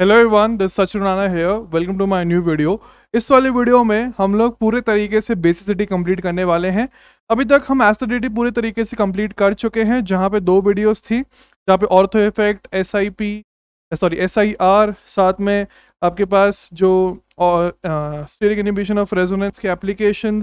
Hello everyone this Sachin Rana here welcome to my new video इस वाले video में हम लोग पूरे तरीके से बेसिसिटी कंप्लीट करने वाले हैं अभी तक हम एसिडिटी पूरे तरीके से कंप्लीट कर चुके हैं जहां पे दो वीडियोस थी जहां पे ortho effect S I P sorry S I R साथ में आपके पास जो स्टेरिक इनिबिशन ऑफ रेजोनेंस के एप्लीकेशन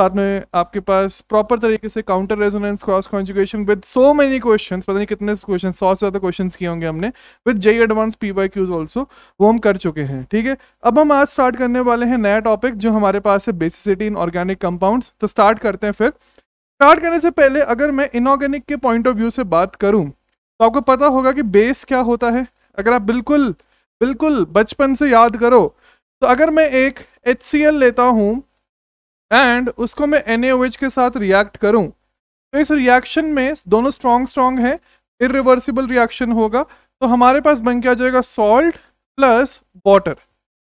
साथ में आपके पास प्रॉपर तरीके से counter resonance cross conjugation with so many questions पता नहीं कितने क्वेश्चन सौ से ज़्यादा क्वेश्चन किए होंगे हमने with J advance P Y Qs also वो हम कर चुके हैं ठीक है अब हम आज स्टार्ट करने वाले हैं नया टॉपिक जो हमारे पास है बेसिसिटी इन ऑर्गेनिक कंपाउंड्स तो स्टार्ट करते हैं फिर स्टार्ट करने से पहले अगर मैं इनऑर्गेनिक के पॉइंट ऑफ व्यू से बात करूँ तो आपको पता होगा कि बेस क्या होता है अगर आप बिल्कुल बिल्कुल बचपन से याद करो तो अगर मैं एक एच लेता हूँ एंड उसको मैं एन के साथ रिएक्ट करूं तो इस रिएक्शन में दोनों स्ट्रॉन्ग स्ट्रॉन्ग हैं इरिवर्सिबल रिएक्शन होगा तो हमारे पास बन के आ जाएगा सॉल्ट प्लस वाटर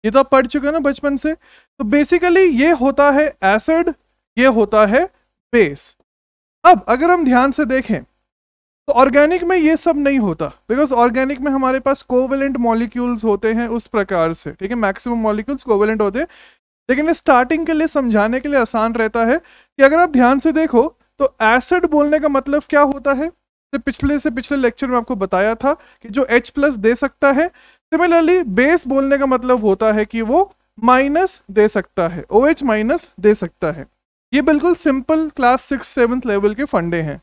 ये तो आप पढ़ चुके हो ना बचपन से तो बेसिकली ये होता है एसिड ये होता है बेस अब अगर हम ध्यान से देखें तो ऑर्गेनिक में ये सब नहीं होता बिकॉज ऑर्गेनिक में हमारे पास कोवेलेंट मॉलिक्यूल्स होते हैं उस प्रकार से ठीक है मैक्सिमम मॉलिक्यूल्स कोवेलेंट होते हैं लेकिन ये स्टार्टिंग के लिए समझाने के लिए आसान रहता है कि अगर आप ध्यान से देखो तो एसिड बोलने का मतलब क्या होता है तो पिछले से पिछले लेक्चर में आपको बताया था कि जो H प्लस दे सकता है सिमिलरली बेस बोलने का मतलब होता है कि वो माइनस दे सकता है ओ OH माइनस दे सकता है ये बिल्कुल simple class six seventh level के फंडे हैं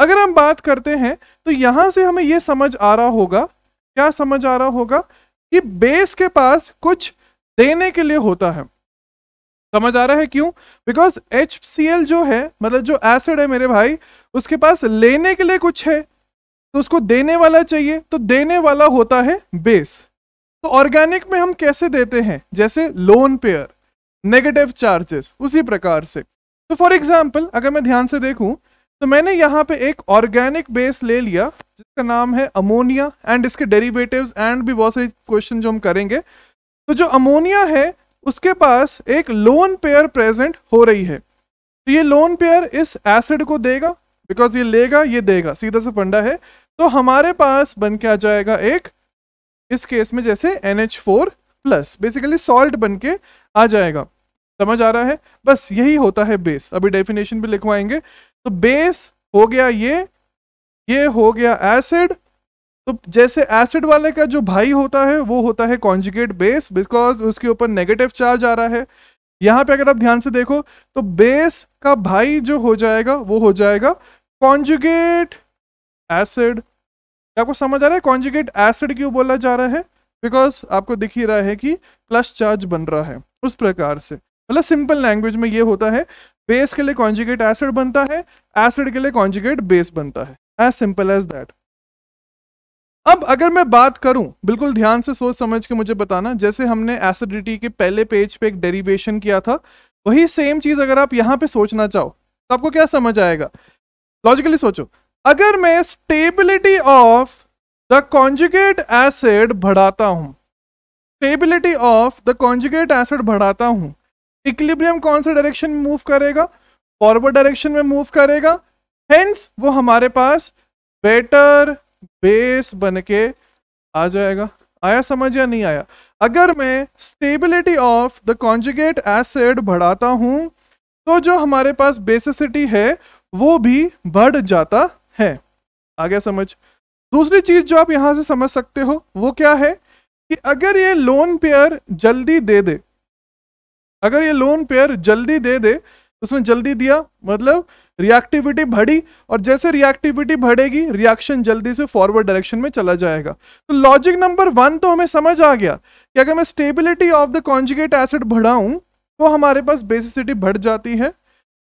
अगर हम बात करते हैं तो यहाँ से हमें यह समझ आ रहा होगा क्या समझ आ रहा होगा कि बेस के पास कुछ देने के लिए होता है समझ आ रहा है क्यों बिकॉज एच जो है मतलब जो एसिड है मेरे भाई उसके पास लेने के लिए कुछ है तो उसको देने वाला चाहिए तो देने वाला होता है बेस तो ऑर्गेनिक में हम कैसे देते हैं जैसे लोन पेयर नेगेटिव चार्जेस उसी प्रकार से तो फॉर एग्जाम्पल अगर मैं ध्यान से देखूं तो मैंने यहाँ पे एक ऑर्गेनिक बेस ले लिया जिसका नाम है अमोनिया एंड इसके डेरिवेटिव्स एंड भी बहुत सारे क्वेश्चन जो हम करेंगे तो जो अमोनिया है उसके पास एक लोन पेयर प्रेजेंट हो रही है तो ये लोन पेयर इस एसिड को देगा बिकॉज ये लेगा ये देगा सीधा सा फंडा है तो हमारे पास बन के आ जाएगा एक इस केस में जैसे N H four plus basically salt बन के आ जाएगा समझ आ रहा है बस यही होता है बेस अभी डेफिनेशन भी लिखवाएंगे तो बेस हो गया ये ये हो गया एसिड तो जैसे एसिड वाले का जो भाई होता है वो होता है कॉन्जुगेट बेस बिकॉज उसके ऊपर नेगेटिव चार्ज आ रहा है यहाँ पे अगर आप ध्यान से देखो तो बेस का भाई जो हो जाएगा वो हो जाएगा कॉन्जुगेट एसिड आपको समझ आ रहा है कॉन्जुगेट एसिड क्यों बोला जा रहा है बिकॉज आपको दिख ही रहा है कि प्लस चार्ज बन रहा है उस प्रकार से मतलब सिंपल लैंग्वेज में ये होता है बेस के लिए कॉन्जुगेट एसिड बनता है एसिड के लिए कॉन्जुगेट बेस बनता है एज सिंपल एज दैट अब अगर मैं बात करूं बिल्कुल ध्यान से सोच समझ के मुझे बताना जैसे हमने एसिडिटी के पहले पेज पे एक डेरिवेशन किया था वही सेम चीज अगर आप यहां पे सोचना चाहो तो आपको क्या समझ आएगा लॉजिकली सोचो अगर मैं stability of the conjugate acid बढ़ाता हूं stability of the conjugate acid बढ़ाता हूं इक्लिब्रियम कौन से डायरेक्शन में मूव करेगा फॉरवर्ड डायरेक्शन में मूव करेगा हेंस वो हमारे पास बेटर बेस बन के आ जाएगा आया समझ या नहीं आया अगर मैं stability of the conjugate acid बढ़ाता हूँ तो जो हमारे पास बेसिसिटी है वो भी बढ़ जाता है आ गया समझ दूसरी चीज़ जो आप यहां से समझ सकते हो वो क्या है कि अगर ये लोन पेयर जल्दी दे दे अगर ये लोन पेयर जल्दी दे दे उसने जल्दी दिया मतलब रिएक्टिविटी बढ़ी और जैसे रिएक्टिविटी बढ़ेगी रिएक्शन जल्दी से फॉरवर्ड डायरेक्शन में चला जाएगा तो लॉजिक नंबर वन तो हमें समझ आ गया कि अगर मैं stability of the conjugate acid बढ़ाऊं तो हमारे पास बेसिसिटी बढ़ जाती है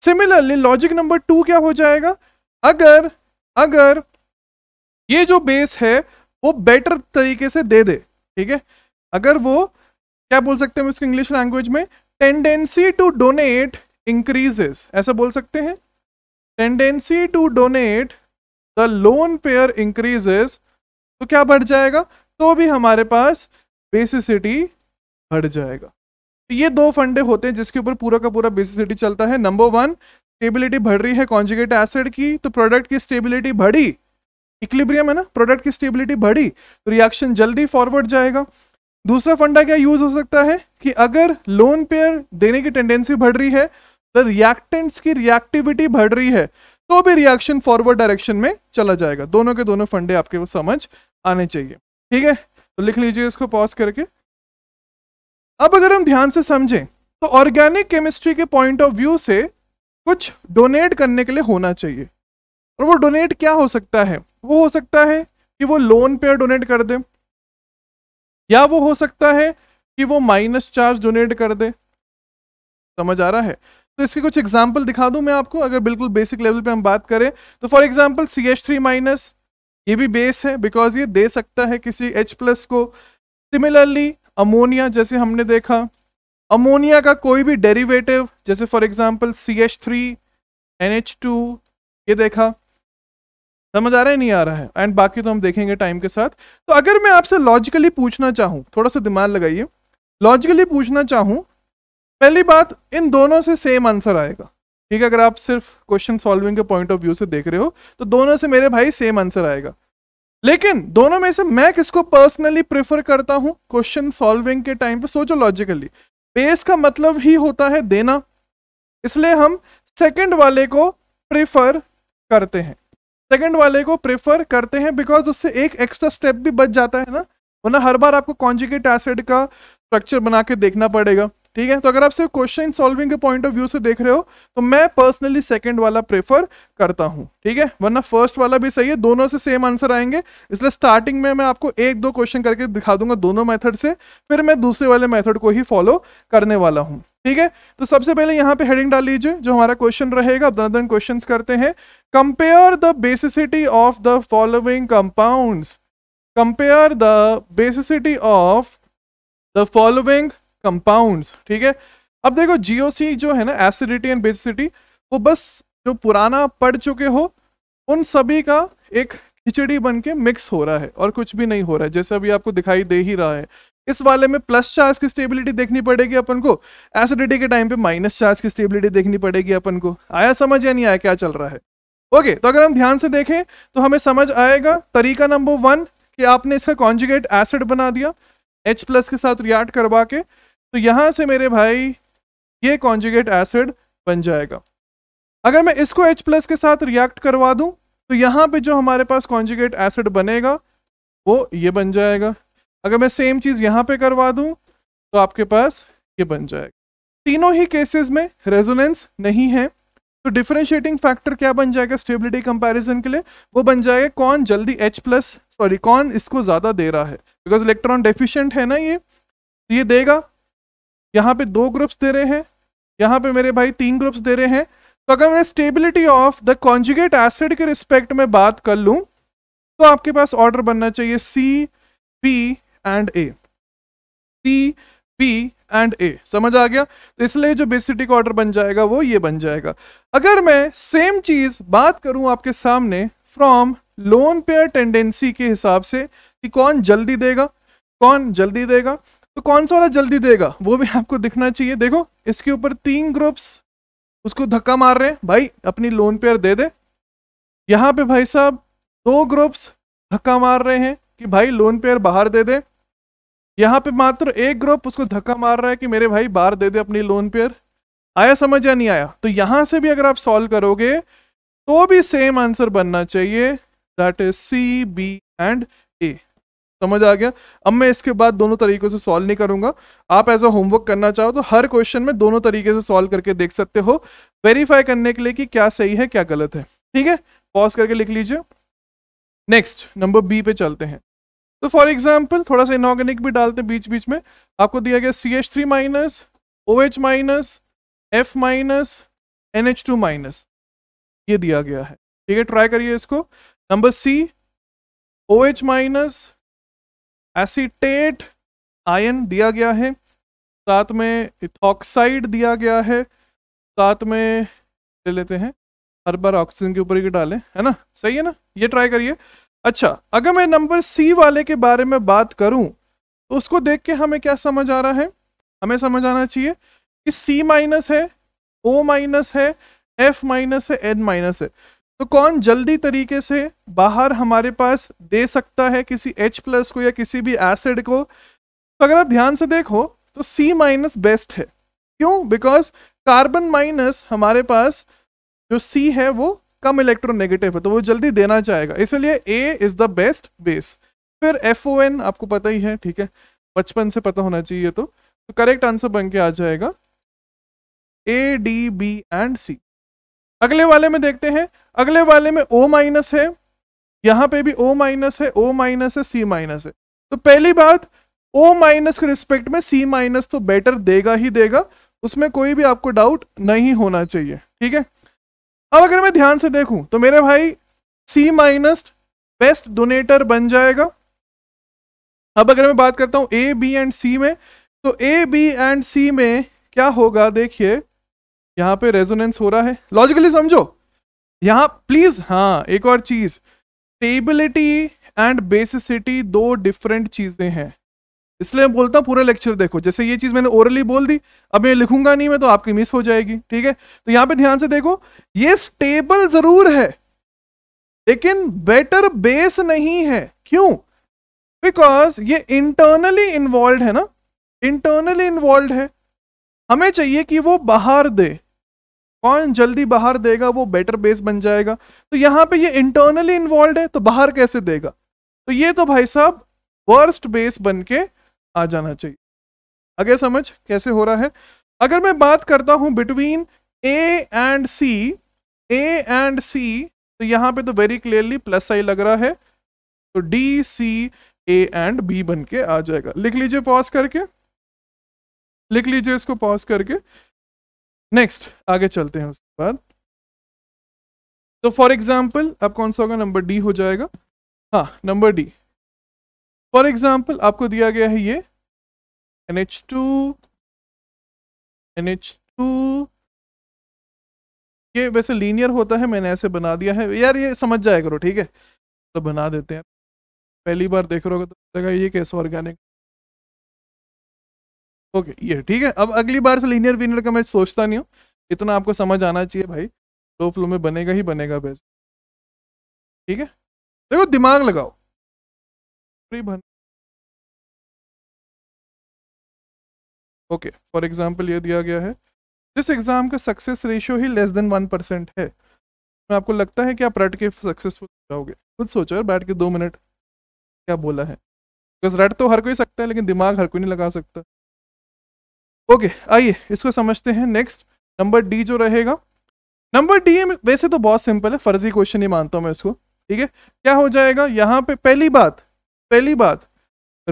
सिमिलरली लॉजिक नंबर टू क्या हो जाएगा अगर अगर ये जो बेस है वो बेटर तरीके से दे दे ठीक है अगर वो क्या बोल सकते हैं उसको इंग्लिश लैंग्वेज में टेंडेंसी टू डोनेट इंक्रीजेस ऐसा बोल सकते हैं tendency to donate the lone pair increases तो क्या बढ़ जाएगा तो भी हमारे पास बेसिसिटी बढ़ जाएगा तो ये दो फंडे होते हैं जिसके ऊपर पूरा का पूरा बेसिसिटी चलता है नंबर वन स्टेबिलिटी बढ़ रही है कॉन्जिगेट एसिड की तो प्रोडक्ट की स्टेबिलिटी बढ़ी इक्लिब्रियम है ना प्रोडक्ट की स्टेबिलिटी बढ़ी तो रिएक्शन जल्दी फॉरवर्ड जाएगा दूसरा फंडा क्या यूज हो सकता है कि अगर लोन पेयर देने की टेंडेंसी बढ़ रही है रिएक्टेंट्स की रिएक्टिविटी बढ़ रही है तो भी रिएक्शन फॉरवर्ड डायरेक्शन में चला जाएगा दोनों के दोनों फंडे आपके समझ आने चाहिए ठीक है तो लिख लीजिए इसको पॉज करके अब अगर हम ध्यान से समझें तो ऑर्गेनिक केमिस्ट्री के पॉइंट ऑफ व्यू से कुछ डोनेट करने के लिए होना चाहिए और वो डोनेट क्या हो सकता है वो हो सकता है कि वो लोन पे डोनेट कर दे या वो हो सकता है कि वो माइनस चार्ज डोनेट कर दे समझ आ रहा है तो इसके कुछ एग्जाम्पल दिखा दूं मैं आपको अगर बिल्कुल बेसिक लेवल पे हम बात करें तो for example C H three minus ये भी बेस है बिकॉज ये दे सकता है किसी एच प्लस को सिमिलरली अमोनिया जैसे हमने देखा अमोनिया का कोई भी डेरिवेटिव जैसे for example C H three N H two ये देखा समझ आ रहा है नहीं आ रहा है एंड बाकी तो हम देखेंगे टाइम के साथ तो अगर मैं आपसे लॉजिकली पूछना चाहूँ थोड़ा सा दिमाग लगाइए लॉजिकली पूछना चाहूँ पहली बात इन दोनों से सेम आंसर आएगा ठीक है अगर आप सिर्फ क्वेश्चन सॉल्विंग के पॉइंट ऑफ व्यू से देख रहे हो तो दोनों से मेरे भाई सेम आंसर आएगा लेकिन दोनों में से मैं किसको पर्सनली प्रेफर करता हूँ क्वेश्चन सॉल्विंग के टाइम पे सोचो लॉजिकली बेस का मतलब ही होता है देना इसलिए हम सेकंड वाले को प्रेफर करते हैं सेकंड वाले को प्रेफर करते हैं बिकॉज उससे एक एक्स्ट्रा स्टेप भी बच जाता है ना वरना हर बार आपको कॉन्जिकेट एसिड का स्ट्रक्चर बना के देखना पड़ेगा ठीक है तो अगर आप सिर्फ क्वेश्चन सॉल्विंग के पॉइंट ऑफ व्यू से देख रहे हो तो मैं पर्सनली सेकंड वाला प्रेफर करता हूं ठीक है वरना फर्स्ट वाला भी सही है दोनों से सेम आंसर आएंगे इसलिए स्टार्टिंग में मैं आपको एक दो क्वेश्चन करके दिखा दूंगा दोनों मेथड से फिर मैं दूसरे वाले मेथड को ही फॉलो करने वाला हूँ ठीक है तो सबसे पहले यहाँ पे हेडिंग डाल लीजिए जो हमारा क्वेश्चन रहेगा दन क्वेश्चन करते हैं compare the basicity of the following compound compare the basicity of the following compound ठीक है अब देखो जीओसी जो है ना एसिडिटी एंड बेसिसिटी वो बस जो पुराना पढ़ चुके हो उन सभी का एक खिचड़ी बन के मिक्स हो रहा है और कुछ भी नहीं हो रहा है जैसे अभी आपको दिखाई दे ही रहा है इस वाले में प्लस चार्ज की स्टेबिलिटी देखनी पड़ेगी अपन को एसिडिटी के टाइम पे माइनस चार्ज की स्टेबिलिटी देखनी पड़ेगी अपन को आया समझ या नहीं आया क्या चल रहा है ओके तो अगर हम ध्यान से देखें तो हमें समझ आएगा तरीका नंबर वन कि आपने इसका कॉन्जुगेट एसिड बना दिया एच के साथ रिएक्ट करवा के तो यहाँ से मेरे भाई ये कॉन्जुगेट एसिड बन जाएगा अगर मैं इसको H प्लस के साथ रिएक्ट करवा दूं तो यहाँ पे जो हमारे पास कॉन्जुगेट एसिड बनेगा वो ये बन जाएगा अगर मैं सेम चीज़ यहाँ पे करवा दूं तो आपके पास ये बन जाएगा तीनों ही केसेस में रेजोनेंस नहीं है तो डिफ्रेंशिएटिंग फैक्टर क्या बन जाएगा स्टेबिलिटी कंपैरिजन के लिए वो बन जाएगा कौन जल्दी एच प्लस सॉरी कौन इसको ज़्यादा दे रहा है बिकॉज इलेक्ट्रॉन डेफिशियंट है ना ये तो ये देगा यहाँ पे दो ग्रुप्स दे रहे हैं यहाँ पे मेरे भाई तीन ग्रुप्स दे रहे हैं तो अगर मैं stability of the conjugate acid के रिस्पेक्ट में बात कर लूँ तो आपके पास ऑर्डर बनना चाहिए C P and A C P and A समझ आ गया तो इसलिए जो बेसिटिक ऑर्डर बन जाएगा वो ये बन जाएगा अगर मैं सेम चीज बात करूं आपके सामने फ्रॉम लोन पेयर टेंडेंसी के हिसाब से कि कौन जल्दी देगा कौन जल्दी देगा तो कौन सा वाला जल्दी देगा वो भी आपको दिखना चाहिए देखो इसके ऊपर तीन ग्रुप्स उसको धक्का मार रहे हैं भाई अपनी लोन पेयर दे दे यहाँ पे भाई साहब दो ग्रुप्स धक्का मार रहे हैं कि भाई लोन पेयर बाहर दे दे यहाँ पे मात्र एक ग्रुप उसको धक्का मार रहा है कि मेरे भाई बाहर दे दे अपनी लोन पेयर आया समझ या नहीं आया तो यहां से भी अगर आप सॉल्व करोगे तो भी सेम आंसर बनना चाहिए that is C B and A समझ आ गया अब मैं इसके बाद दोनों तरीकों से सॉल्व नहीं करूंगा आप एज अ होमवर्क करना चाहो तो हर क्वेश्चन में दोनों तरीके से सॉल्व करके देख सकते हो वेरीफाई करने के लिए कि क्या सही है क्या गलत है ठीक है पॉज करके लिख लीजिए नेक्स्ट नंबर बी पे चलते हैं तो फॉर एग्जाम्पल थोड़ा सा इनऑर्गेनिक भी डालते हैं बीच बीच में आपको दिया गया C H three minus O H minus F minus N H two minus ये दिया गया है ठीक है ट्राई करिए इसको number C O H minus acetate ion दिया गया है साथ में इथॉक्साइड दिया गया है साथ में ले लेते हैं हर बार ऑक्सीजन के ऊपर ही डालें है ना सही है ना ये ट्राई करिए अच्छा अगर मैं नंबर सी वाले के बारे में बात करूं तो उसको देख के हमें क्या समझ आ रहा है हमें समझ आना चाहिए कि सी माइनस है ओ माइनस है एफ माइनस है एन माइनस है तो कौन जल्दी तरीके से बाहर हमारे पास दे सकता है किसी H प्लस को या किसी भी एसिड को तो अगर आप ध्यान से देखो तो C माइनस बेस्ट है क्यों बिकॉज कार्बन माइनस हमारे पास जो C है वो कम इलेक्ट्रोनेगेटिव है तो वो जल्दी देना चाहेगा इसलिए A is the best base फिर एफ ओ एन आपको पता ही है ठीक है बचपन से पता होना चाहिए तो, तो करेक्ट आंसर बन के आ जाएगा A D B and C अगले वाले में देखते हैं अगले वाले में ओ माइनस है यहां पे भी ओ माइनस है ओ माइनस है सी माइनस है तो पहली बात ओ माइनस के रिस्पेक्ट में सी माइनस तो बेटर देगा ही देगा उसमें कोई भी आपको डाउट नहीं होना चाहिए ठीक है अब अगर मैं ध्यान से देखूं तो मेरे भाई सी माइनस बेस्ट डोनेटर बन जाएगा अब अगर मैं बात करता हूं ए बी एंड सी में तो ए बी एंड सी में क्या होगा देखिए यहाँ पे रेजोनेंस हो रहा है लॉजिकली समझो यहाँ प्लीज हाँ एक और चीज स्टेबिलिटी एंड बेसिसिटी दो डिफरेंट चीजें हैं इसलिए मैं बोलता हूँ पूरा लेक्चर देखो जैसे ये चीज मैंने ओरली बोल दी अब मैं लिखूंगा नहीं मैं तो आपकी मिस हो जाएगी ठीक है तो यहाँ पे ध्यान से देखो ये स्टेबल जरूर है लेकिन बेटर बेस नहीं है क्यों बिकॉज ये इंटरनली इन्वॉल्व है ना इंटरनली इन्वॉल्व है हमें चाहिए कि वो बाहर दे कौन जल्दी बाहर देगा वो बेटर बेस बन जाएगा तो यहाँ पे ये इंटरनली इन्वॉल्व है तो बाहर कैसे देगा तो ये तो भाई साहब वर्स्ट बेस बन के आ जाना चाहिए आगे समझ कैसे हो रहा है अगर मैं बात करता हूँ between A and C A and C तो यहाँ पे तो वेरी क्लियरली प्लस आई लग रहा है तो D C A and B बन के आ जाएगा लिख लीजिए पॉज करके लिख लीजिए इसको पॉज करके नेक्स्ट आगे चलते हैं उसके बाद तो फॉर एग्जाम्पल अब कौन सा होगा नंबर डी हो जाएगा हाँ नंबर डी फॉर एग्जाम्पल आपको दिया गया है ये N H two N H two ये वैसे लीनियर होता है मैंने ऐसे बना दिया है यार ये समझ जाए करो ठीक है तो बना देते हैं पहली बार देख रहे हो तो लगा ये कैसे ऑर्गेनिक ओके ये ठीक है अब अगली बार से लीनियर वीनियर का मैं सोचता नहीं हूँ इतना आपको समझ आना चाहिए भाई फ्लो फ्लो में बनेगा ही बनेगा बेस ठीक है देखो दिमाग लगाओ ओके फॉर एग्जाम्पल ये दिया गया है जिस एग्ज़ाम का सक्सेस रेशियो ही लेस देन वन परसेंट है तो आपको लगता है कि आप रट के सक्सेसफुल जाओगे खुद सोचो यार बैठ के दो मिनट क्या बोला है बिकॉज रट तो हर कोई सकता है लेकिन दिमाग हर कोई नहीं लगा सकता ओके आइए इसको समझते हैं नेक्स्ट नंबर डी जो रहेगा नंबर डी वैसे तो बहुत सिंपल है फर्जी क्वेश्चन ही मानता हूँ मैं इसको ठीक है क्या हो जाएगा यहाँ पे पहली बात पहली बात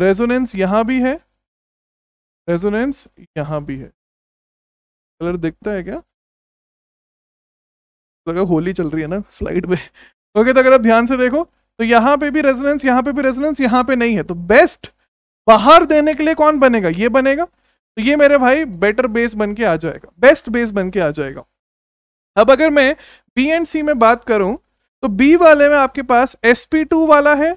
रेजोनेंस यहाँ भी है रेजोनेंस यहाँ भी है कलर दिखता है क्या लगा होली चल रही है ना स्लाइड पे ओके तो अगर आप ध्यान से देखो तो यहाँ पे भी रेजोनेंस यहाँ पे भी रेजोनेंस यहाँ पे नहीं है तो बेस्ट बाहर देने के लिए कौन बनेगा ये बनेगा तो ये मेरे भाई बेटर बेस बन के आ जाएगा बेस्ट बेस बन के आ जाएगा अब अगर मैं बी एंड सी में बात करूं तो बी वाले में आपके पास एस पी टू वाला है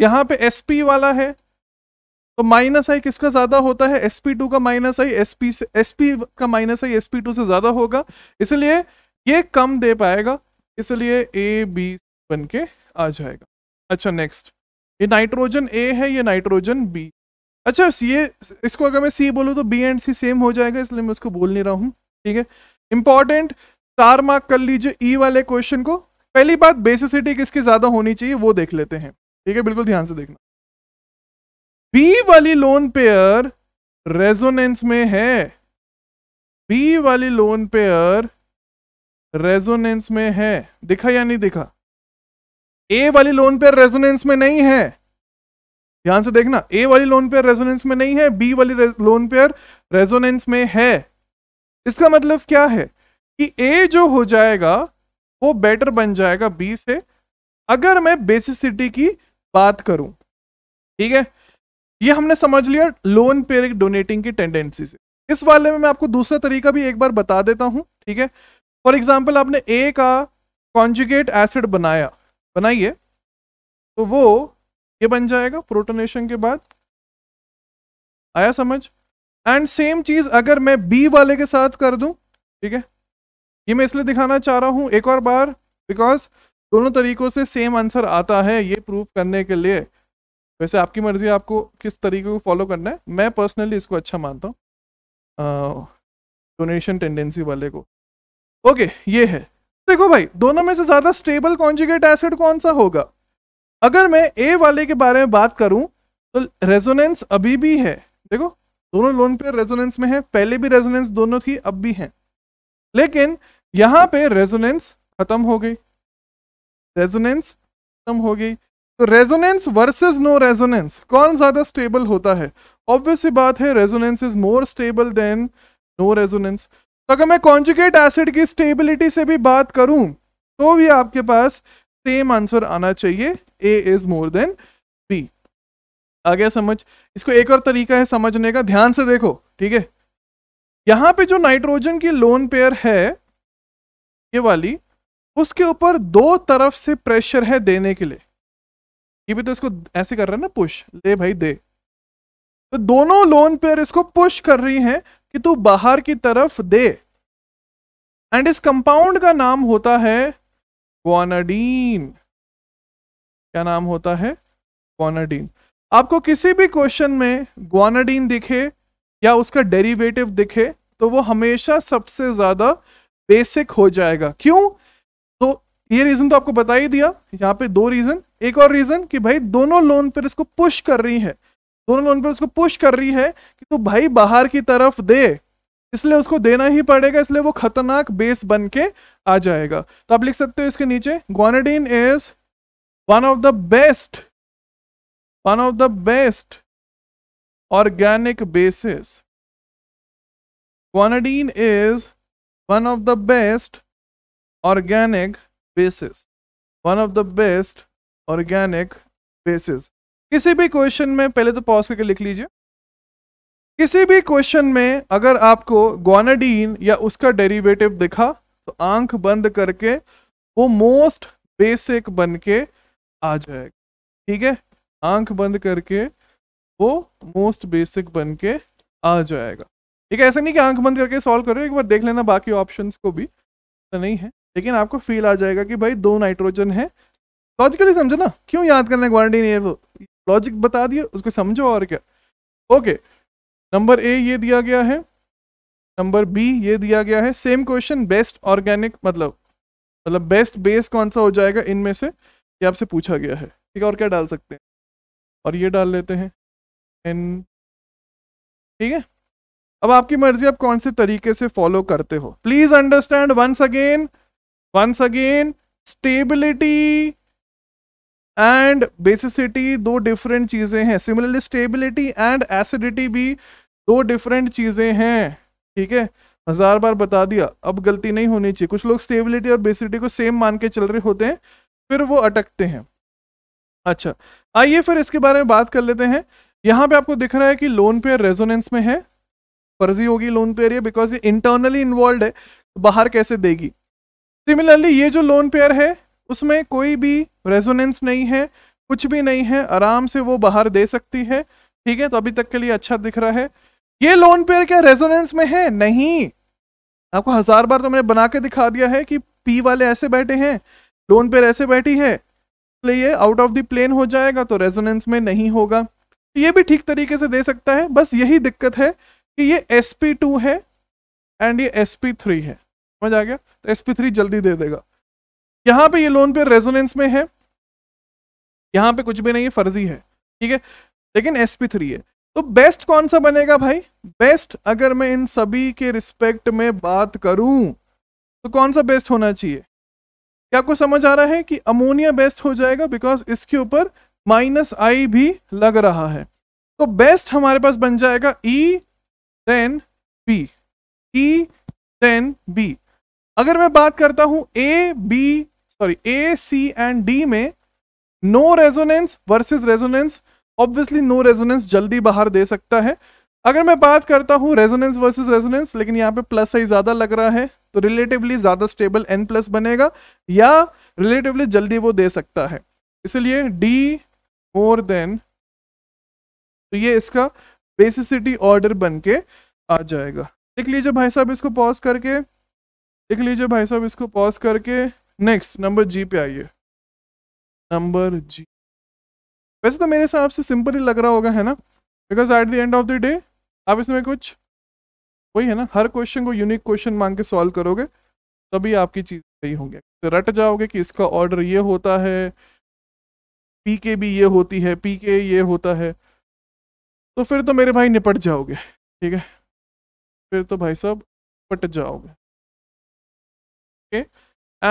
यहां पे एस पी वाला है तो माइनस आई किसका ज़्यादा होता है एस पी टू का माइनस आई एस पी से एस पी का minus I S P two से ज़्यादा होगा इसलिए ये कम दे पाएगा इसलिए ए बी बन के आ जाएगा अच्छा नेक्स्ट ये नाइट्रोजन ए है ये नाइट्रोजन बी अच्छा ए इसको अगर मैं सी बोलूँ तो बी एंड सी सेम हो जाएगा इसलिए मैं उसको बोल नहीं रहा हूँ ठीक है इंपॉर्टेंट स्टार मार्क कर लीजिए ई e वाले क्वेश्चन को पहली बात बेसिसिटी किसकी ज़्यादा होनी चाहिए वो देख लेते हैं ठीक है बिल्कुल ध्यान से देखना बी वाली लोन पेयर रेजोनेंस में है बी वाली लोन पेयर रेजोनेंस में है दिखा या नहीं दिखा ए वाली लोन पेयर रेजोनेंस में नहीं है ध्यान से देखना ए वाली लोन पेयर रेजोनेंस में नहीं है बी वाली लोन पेयर रेजोनेंस में है इसका मतलब क्या है कि ए जो हो जाएगा वो बेटर बन जाएगा बी से अगर मैं बेसिसिटी की बात करूं ठीक है ये हमने समझ लिया लोन पेयर डोनेटिंग की टेंडेंसी से इस वाले में मैं आपको दूसरा तरीका भी एक बार बता देता हूं ठीक है फॉर एग्जाम्पल आपने ए का कॉन्जुगेट एसिड बनाया बनाइए तो वो ये बन जाएगा प्रोटोनेशन के बाद आया समझ एंड सेम चीज़ अगर मैं बी वाले के साथ कर दूं ठीक है ये मैं इसलिए दिखाना चाह रहा हूं एक और बार बिकॉज दोनों तरीकों से सेम आंसर आता है ये प्रूव करने के लिए वैसे आपकी मर्जी आपको किस तरीके को फॉलो करना है मैं पर्सनली इसको अच्छा मानता हूँ डोनेशन टेंडेंसी वाले को ओके ये है देखो भाई दोनों में से ज़्यादा स्टेबल कॉन्जिगेट एसिड कौन सा होगा अगर मैं ए वाले के बारे में बात करूं तो रेजोनेंस अभी भी है देखो दोनों लोन पेयर रेजोनेंस में है पहले भी रेजोनेंस दोनों थी अब भी है लेकिन यहां पे रेजोनेंस खत्म हो गई रेजोनेंस खत्म हो गई तो रेजोनेंस वर्सेस नो रेजोनेंस कौन ज्यादा स्टेबल होता है ऑब्वियस बात है resonance is more stable than no resonance तो अगर मैं कॉन्जुकेट एसिड की स्टेबिलिटी से भी बात करूं तो भी आपके पास सेम आंसर आना चाहिए A is more than B आ गया समझ इसको एक और तरीका है समझने का ध्यान से देखो ठीक है यहां पे जो नाइट्रोजन की लोन पेयर है ये वाली उसके ऊपर दो तरफ से प्रेशर है देने के लिए ये भी तो इसको ऐसे कर रहे हैं ना पुश ले भाई दे तो दोनों लोन पेयर इसको पुश कर रही हैं कि तू बाहर की तरफ दे एंड इस कंपाउंड का नाम होता है ग्वानाडीन क्या नाम होता है ग्वानाडीन आपको किसी भी क्वेश्चन में ग्वानाडीन दिखे या उसका डेरिवेटिव दिखे तो वो हमेशा सबसे ज़्यादा बेसिक हो जाएगा क्यों तो ये रीज़न तो आपको बता ही दिया यहाँ पे दो रीज़न एक और रीज़न कि भाई दोनों लोन पर इसको पुश कर रही है दोनों लोन पर इसको पुश कर रही है कि तू तो भाई बाहर की तरफ दे इसलिए उसको देना ही पड़ेगा इसलिए वो खतरनाक बेस बन के आ जाएगा तो आप लिख सकते हो इसके नीचे guanidine is one of the best one of the best organic bases guanidine is one of the best organic bases one of the best organic bases किसी भी क्वेश्चन में पहले तो पॉज करके लिख लीजिए किसी भी क्वेश्चन में अगर आपको ग्वानाडीन या उसका डेरिवेटिव दिखा तो आंख बंद करके वो मोस्ट बेसिक बनके के आ जाएगा ठीक है आंख बंद करके वो मोस्ट बेसिक बन के आ जाएगा ठीक है ऐसा नहीं कि आंख बंद करके सॉल्व करो एक बार देख लेना बाकी ऑप्शंस को भी तो नहीं है लेकिन आपको फील आ जाएगा कि भाई दो नाइट्रोजन है लॉजिकली समझो ना क्यों याद करना नहीं है वो लॉजिक बता दिए उसको समझो और क्या ओके नंबर ए ये दिया गया है नंबर बी ये दिया गया है सेम क्वेश्चन बेस्ट ऑर्गेनिक मतलब मतलब बेस्ट बेस कौन सा हो जाएगा इनमें से ये आपसे पूछा गया है ठीक है और क्या डाल सकते हैं और ये डाल लेते हैं एन ठीक है अब आपकी मर्जी आप कौन से तरीके से फॉलो करते हो please understand once again once again stability and basicity दो डिफरेंट चीज़ें हैं सिमिलरली स्टेबिलिटी एंड एसिडिटी भी दो डिफरेंट चीज़ें हैं ठीक है हज़ार बार बता दिया अब गलती नहीं होनी चाहिए कुछ लोग स्टेबिलिटी और बेसिसिटी को सेम मान के चल रहे होते हैं फिर वो अटकते हैं अच्छा आइए फिर इसके बारे में बात कर लेते हैं यहाँ पे आपको दिख रहा है कि लोन पेयर रेजोनेंस में है फर्जी होगी लोन पेयर ये बिकॉज ये इंटरनली इन्वॉल्व है तो बाहर कैसे देगी सिमिलरली ये जो लोन पेयर है उसमें कोई भी रेजोनेंस नहीं है कुछ भी नहीं है आराम से वो बाहर दे सकती है ठीक है तो अभी तक के लिए अच्छा दिख रहा है ये लोन पेयर क्या रेजोनेंस में है नहीं आपको हजार बार तो मैंने बना के दिखा दिया है कि पी वाले ऐसे बैठे हैं लोन पेयर ऐसे बैठी है तो ये आउट ऑफ द प्लेन हो जाएगा तो रेजोनेंस में नहीं होगा तो ये भी ठीक तरीके से दे सकता है बस यही दिक्कत है कि ये एस है एंड ये एस है समझ आ गया तो एस जल्दी दे देगा यहाँ पे ये लोन पेयर रेजोनेंस में है यहाँ पे कुछ भी नहीं है फर्जी है ठीक है लेकिन एस पी थ्री है तो बेस्ट कौन सा बनेगा भाई बेस्ट अगर मैं इन सभी के रिस्पेक्ट में बात करूं तो कौन सा बेस्ट होना चाहिए क्या आपको समझ आ रहा है कि अमोनिया बेस्ट हो जाएगा बिकॉज इसके ऊपर माइनस आई भी लग रहा है तो बेस्ट हमारे पास बन जाएगा E then B E then B अगर मैं बात करता हूं A B sorry A C and D में no resonance versus resonance obviously no resonance जल्दी बाहर दे सकता है अगर मैं बात करता हूं रेजोनेंस वर्सेस रेजोनेंस लेकिन यहाँ पे प्लस आई ज्यादा लग रहा है तो रिलेटिवली ज़्यादा स्टेबल एन प्लस बनेगा या रिलेटिवली जल्दी वो दे सकता है इसलिए डी मोर देन तो ये इसका बेसिसिटी ऑर्डर बन के आ जाएगा देख लीजिए भाई साहब इसको पॉज करके देख लीजिए भाई साहब इसको पॉज करके नेक्स्ट नंबर जी पे आइए नंबर जी वैसे तो मेरे हिसाब से सिंपल ही लग रहा होगा है ना because at the end of the day आप इसमें कुछ वही है ना हर क्वेश्चन को यूनिक क्वेश्चन मांग के सॉल्व करोगे तभी आपकी चीज़ सही होंगे तो रट जाओगे कि इसका ऑर्डर ये होता है पी के भी ये होती है पी के ये होता है तो फिर तो मेरे भाई निपट जाओगे ठीक है फिर तो भाई साहब पट जाओगे ओके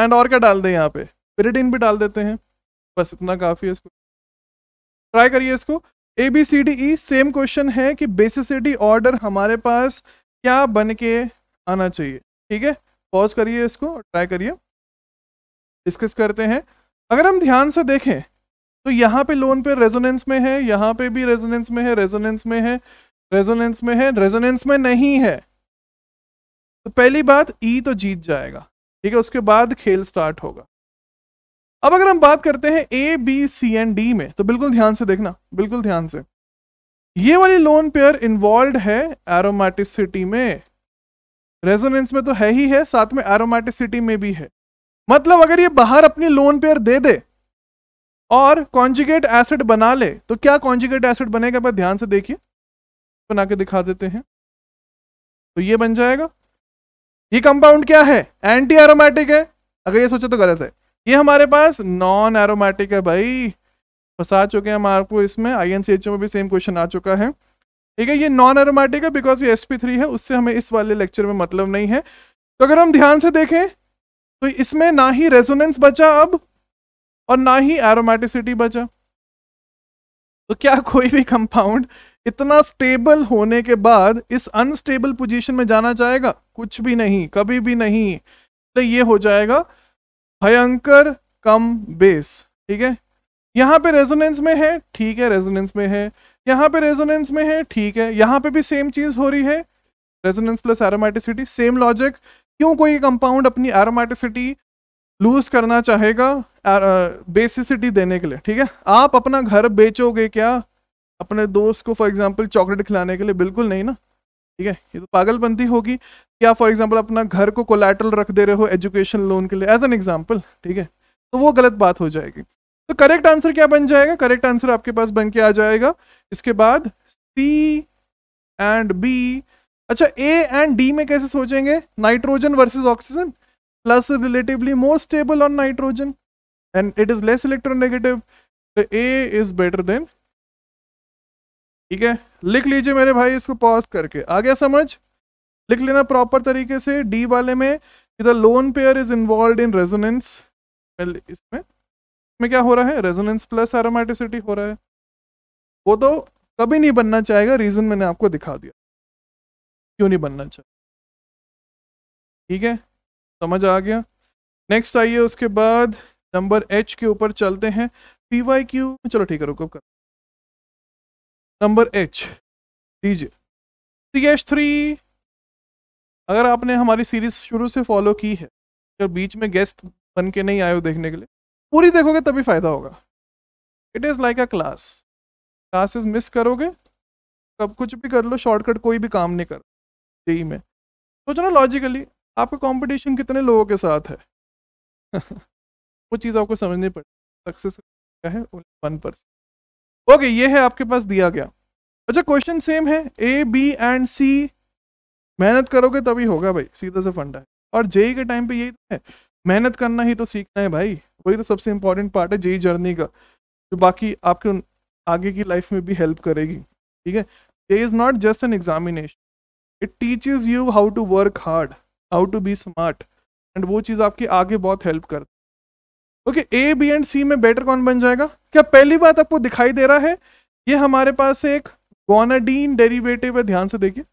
एंड और क्या डाल दें यहाँ पे पिरिडिन भी डाल देते हैं बस इतना काफ़ी है इसको ट्राई करिए इसको A B C D E same question है कि बेसिसिटी ऑर्डर हमारे पास क्या बन के आना चाहिए ठीक है पॉज करिए इसको ट्राई करिए डिस्कस करते हैं अगर हम ध्यान से देखें तो यहाँ पे लोन पे रेजोनेंस में है यहाँ पे भी रेजोनेंस में है रेजोनेंस में है रेजोनेंस में है रेजोनेंस में नहीं है तो पहली बात ई e तो जीत जाएगा ठीक है उसके बाद खेल स्टार्ट होगा अब अगर हम बात करते हैं A B C and D में तो बिल्कुल ध्यान से देखना बिल्कुल ध्यान से ये वाली लोन पेयर इन्वॉल्व है एरोमेटिसिटी में रेजोनेंस में तो है ही है साथ में एरोमेटिसिटी में भी है मतलब अगर ये बाहर अपनी लोन पेयर दे दे और कॉन्जिगेट एसिड बना ले तो क्या कॉन्जिगेट एसिड बनेगा पर ध्यान से देखिए बना के दिखा देते हैं तो ये बन जाएगा ये कंपाउंड क्या है एंटी एरोमेटिक है अगर ये सोचे तो गलत है ये हमारे पास नॉन एरोमेटिक है भाई फंसा चुके हैं हम आपको इसमें आई एन में भी सेम क्वेश्चन आ चुका है ठीक है ये नॉन एरोमेटिक है बिकॉज ये एस है उससे हमें इस वाले लेक्चर में मतलब नहीं है तो अगर हम ध्यान से देखें तो इसमें ना ही रेजोनेंस बचा अब और ना ही एरोमेटिसिटी बचा तो क्या कोई भी कंपाउंड इतना स्टेबल होने के बाद इस अनस्टेबल पोजीशन में जाना चाहेगा कुछ भी नहीं कभी भी नहीं तो ये हो जाएगा भयंकर कम बेस ठीक है यहाँ पे रेजोनेंस में है ठीक है रेजोनेंस में है यहाँ पे रेजोनेंस में है ठीक है यहाँ पे भी सेम चीज़ हो रही है resonance plus aromaticity same logic क्यों कोई कंपाउंड अपनी एरोमेटिसिटी लूज करना चाहेगा बेसिसिटी देने के लिए ठीक है आप अपना घर बेचोगे क्या अपने दोस्त को फॉर एग्जाम्पल चॉकलेट खिलाने के लिए बिल्कुल नहीं ना ठीक है ये तो पागलबंदी होगी क्या फॉर एग्जाम्पल अपना घर को कोलेटल रख दे रहे हो एजुकेशन लोन के लिए एज एन एग्जाम्पल ठीक है तो वो गलत बात हो जाएगी तो करेक्ट आंसर क्या बन जाएगा करेक्ट आंसर आपके पास बन के आ जाएगा इसके बाद सी एंड बी अच्छा ए एंड डी में कैसे सोचेंगे nitrogen versus oxygen plus relatively more stable on nitrogen and it is less electronegative A is better than ठीक है लिख लीजिए मेरे भाई इसको पॉज करके आ गया समझ लिख लेना प्रॉपर तरीके से डी वाले में इधर lone pair is involve in resonance इसमें में क्या हो रहा है रेजोनेंस प्लस एरोमेटिसिटी हो रहा है वो तो कभी नहीं बनना चाहेगा रीज़न मैंने आपको दिखा दिया क्यों नहीं बनना चाहिए ठीक है समझ आ गया नेक्स्ट आइए उसके बाद नंबर एच के ऊपर चलते हैं पी वाई क्यू चलो ठीक है रुको कर नंबर एच दीजिए सी एच थ्री अगर आपने हमारी सीरीज शुरू से फॉलो की है अगर बीच में गेस्ट बन के नहीं आए हो देखने के लिए पूरी देखोगे तभी फ़ायदा होगा it is like a class classes miss करोगे कब कुछ भी कर लो शॉर्टकट कोई भी काम नहीं कर यही में सोचो ना लॉजिकली आपका कंपटीशन कितने लोगों के साथ है वो चीज़ आपको समझनी पड़ती सक्सेस क्या है वन परसेंट ओके ये है आपके पास दिया गया अच्छा क्वेश्चन सेम है ए बी एंड सी मेहनत करोगे तभी होगा भाई सीधा सा फंडा है और जेई e के टाइम पे यही तो है मेहनत करना ही तो सीखना है भाई वही तो सबसे इम्पोर्टेंट पार्ट है जेई जर्नी का जो बाकी आपके आगे की लाइफ में भी हेल्प करेगी ठीक है JEE is not just an examination it teaches you how to work hard how to be smart and वो चीज़ आपकी आगे बहुत हेल्प करती okay A B and C में बेटर कौन बन जाएगा क्या पहली बात आपको दिखाई दे रहा है ये हमारे पास एक गोनाडीन डेरिवेटिव है ध्यान से देखिए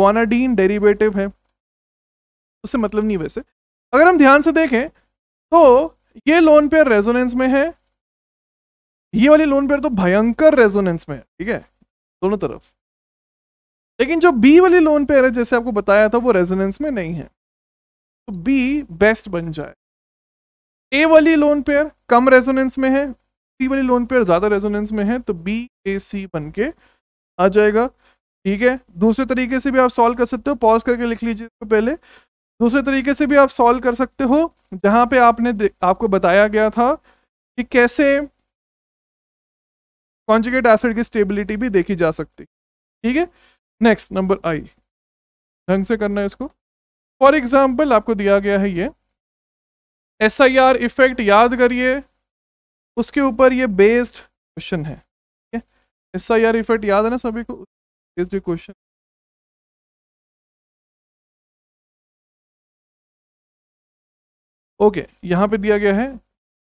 गोनाडीन डेरिवेटिव है उससे मतलब नहीं वैसे अगर हम ध्यान से देखें तो ये लोन पेयर रेजोनेंस में है ये वाली लोन पेयर तो भयंकर रेजोनेंस में है ठीक है दोनों तरफ लेकिन जो बी वाली लोन पेयर है जैसे आपको बताया था वो रेजोनेंस में नहीं है तो बी बेस्ट बन जाए ए वाली लोन पेयर कम रेजोनेंस में है सी वाली लोन पेयर ज़्यादा रेजोनेंस में है तो बी ए सी बन के आ जाएगा ठीक है दूसरे तरीके से भी आप सॉल्व कर सकते हो पॉज करके लिख लीजिए तो पहले दूसरे तरीके से भी आप सॉल्व कर सकते हो जहां पे आपने आपको बताया गया था कि कैसे कॉन्जुगेट एसिड की स्टेबिलिटी भी देखी जा सकती ठीक है नेक्स्ट नंबर आई ढंग से करना है इसको फॉर एग्जाम्पल आपको दिया गया है ये एस आई आर इफेक्ट याद करिए उसके ऊपर ये बेस्ड क्वेश्चन है एस आई आर इफेक्ट याद है ना सभी को बेस्ड क्वेश्चन ओके यहाँ पे दिया गया है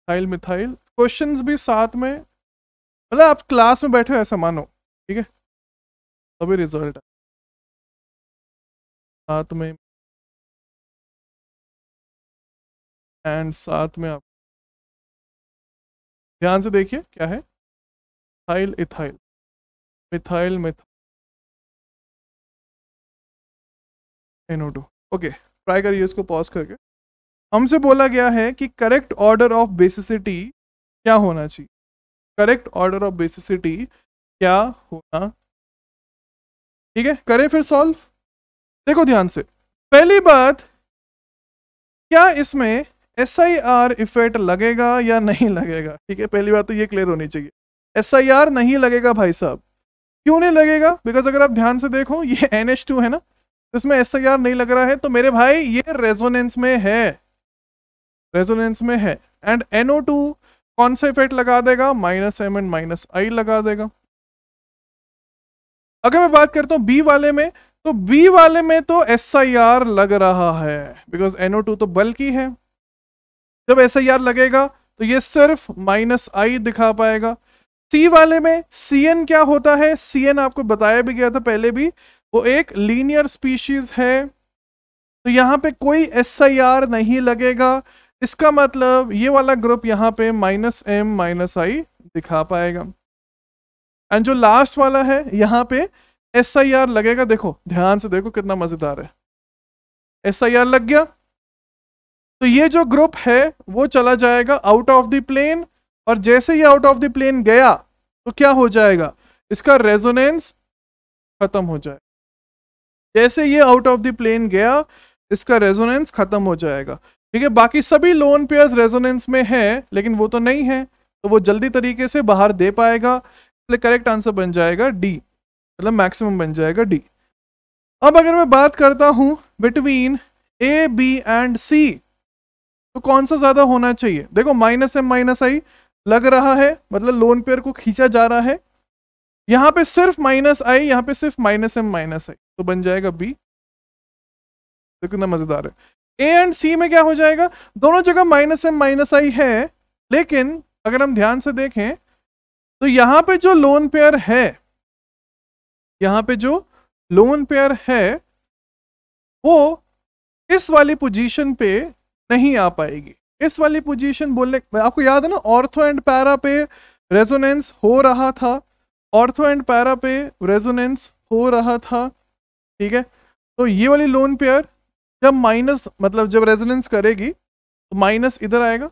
थाइल मिथाइल क्वेश्चंस भी साथ में मतलब आप क्लास में बैठे हो ऐसा मानो ठीक है तभी रिजल्ट साथ में एंड साथ में आप ध्यान से देखिए क्या है थाइल इथाइल मिथाइल मिथाइल एनोडो ओके ट्राई करिए इसको पॉज करके हमसे बोला गया है कि करेक्ट ऑर्डर ऑफ बेसिसिटी क्या होना चाहिए करेक्ट ऑर्डर ऑफ बेसिसिटी क्या होना ठीक है करें फिर सॉल्व देखो ध्यान से पहली बात क्या इसमें एस आई आर इफेक्ट लगेगा या नहीं लगेगा ठीक है पहली बात तो ये क्लियर होनी चाहिए एस आई आर नहीं लगेगा भाई साहब क्यों नहीं लगेगा बिकॉज अगर आप ध्यान से देखो ये एन एच टू है ना तो इसमें एस आई आर नहीं लग रहा है तो मेरे भाई ये रेजोनेंस में है रेजोनेंस में है एंड एनओ टू कौन सा इफेक्ट लगा देगा minus M and minus I लगा देगा अगर मैं बात करता हूं बी वाले में तो बी वाले में तो एस आई आर लग रहा है बिकॉज एनओ टू तो ही है जब एस आई आर लगेगा तो ये सिर्फ माइनस आई दिखा पाएगा सी वाले में सी एन क्या होता है सी एन आपको बताया भी गया था पहले भी वो एक लीनियर स्पीशीज है तो यहां पे कोई एस आई आर नहीं लगेगा इसका मतलब ये वाला ग्रुप यहाँ पे माइनस एम माइनस आई दिखा पाएगा एंड जो लास्ट वाला है यहाँ पे एस आई आर लगेगा देखो ध्यान से देखो कितना मज़ेदार है एस आई आर लग गया तो ये जो ग्रुप है वो चला जाएगा आउट ऑफ द प्लेन और जैसे ये आउट ऑफ द प्लेन गया तो क्या हो जाएगा इसका रेजोनेंस खत्म हो जाएगा जैसे ये आउट ऑफ द प्लेन गया इसका रेजोनेंस खत्म हो जाएगा ठीक है बाकी सभी लोन पेयर्स रेजोनेंस में है लेकिन वो तो नहीं है तो वो जल्दी तरीके से बाहर दे पाएगा इसलिए करेक्ट आंसर बन जाएगा डी मतलब मैक्सिमम बन जाएगा डी अब अगर मैं बात करता हूं between A B and C तो कौन सा ज़्यादा होना चाहिए देखो माइनस एम माइनस आई लग रहा है मतलब लोन पेयर को खींचा जा रहा है यहां पे सिर्फ माइनस आई यहाँ पे सिर्फ माइनस एम माइनस आई तो बन जाएगा बी देखो कितना मज़ेदार है ए एंड सी में क्या हो जाएगा दोनों जगह माइनस एम माइनस आई है लेकिन अगर हम ध्यान से देखें तो यहां पे जो लोन पेयर है यहां पे जो लोन पेयर है वो इस वाली पोजीशन पे नहीं आ पाएगी इस वाली पोजीशन बोलने आपको याद है ना ऑर्थो एंड पैरा पे रेजोनेंस हो रहा था ऑर्थो एंड पैरा पे रेजोनेंस हो रहा था ठीक है तो ये वाली लोन पेयर जब माइनस मतलब जब रेजोनेंस करेगी तो माइनस इधर आएगा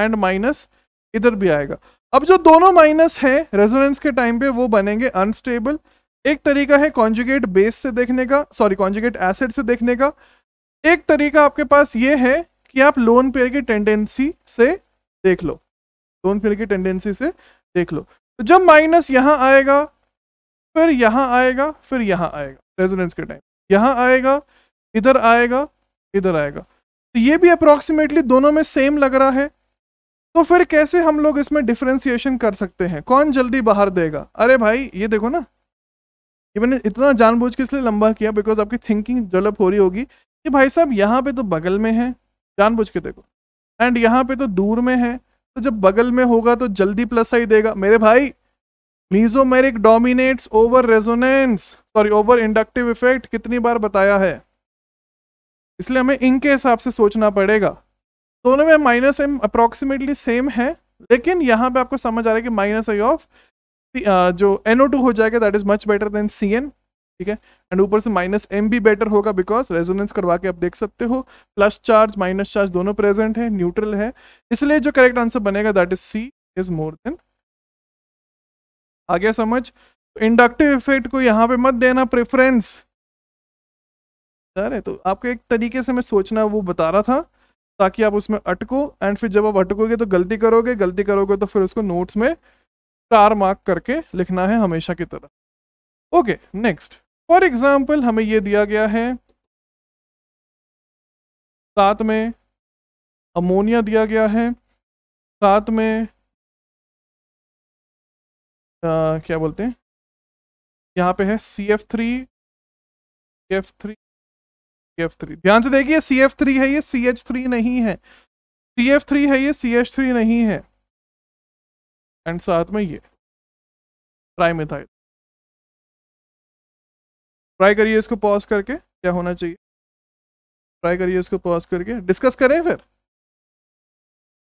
एंड माइनस इधर भी आएगा अब जो दोनों माइनस है रेजोनेंस के टाइम पे वो बनेंगे अनस्टेबल एक तरीका है कॉन्जुगेट बेस से देखने का सॉरी कॉन्जुगेट एसिड से देखने का एक तरीका आपके पास ये है कि आप लोन पेयर की टेंडेंसी से देख लो लोन पेयर की टेंडेंसी से देख लो तो जब माइनस यहां आएगा फिर यहां आएगा फिर यहां आएगा रेजोनेंस के टाइम यहां आएगा इधर आएगा इधर आएगा तो ये भी अप्रॉक्सीमेटली दोनों में सेम लग रहा है तो फिर कैसे हम लोग इसमें डिफ्रेंसिएशन कर सकते हैं कौन जल्दी बाहर देगा अरे भाई ये देखो ना ये मैंने इतना जानबूझ के इसलिए लंबा किया बिकॉज आपकी थिंकिंग डेवलप हो रही होगी कि भाई साहब यहाँ पे तो बगल में है जानबूझ के देखो एंड यहाँ पे तो दूर में है तो जब बगल में होगा तो जल्दी प्लस आई देगा मेरे भाई mesomeric dominates over resonance sorry over inductive effect कितनी बार बताया है इसलिए हमें इनके हिसाब से सोचना पड़ेगा दोनों में माइनस एम अप्रोक्सीमेटली सेम है लेकिन यहाँ पे आपको समझ आ रहा है कि माइनस आई ऑफ जो टू हो जाएगा that is much better than C ठीक है एंड ऊपर से माइनस एम भी बेटर होगा बिकॉज रेजोनेंस करवा के आप देख सकते हो प्लस चार्ज माइनस चार्ज दोनों प्रेजेंट है न्यूट्रल है इसलिए जो करेक्ट आंसर बनेगा that is C is more than आ गया समझ इंडक्टिव इफेक्ट को यहाँ पे मत देना प्रेफरेंस जा रहे तो आपको एक तरीके से मैं सोचना वो बता रहा था ताकि आप उसमें अटको एंड फिर जब आप अटकोगे तो गलती करोगे गलती करोगे तो फिर उसको नोट्स में स्टार मार्क करके लिखना है हमेशा की तरह ओके नेक्स्ट फॉर एग्जाम्पल हमें ये दिया गया है साथ में अमोनिया दिया गया है साथ में आ, क्या बोलते हैं यहाँ पे है C F three F three three ध्यान से देखिए सी एफ थ्री है ये सी एच थ्री नहीं है सी एफ थ्री है ये सी एच थ्री नहीं है एंड साथ में ये ट्राईमिथाइल ट्राई करिए इसको पॉज करके क्या होना चाहिए ट्राई करिए इसको पॉज करके डिस्कस करें फिर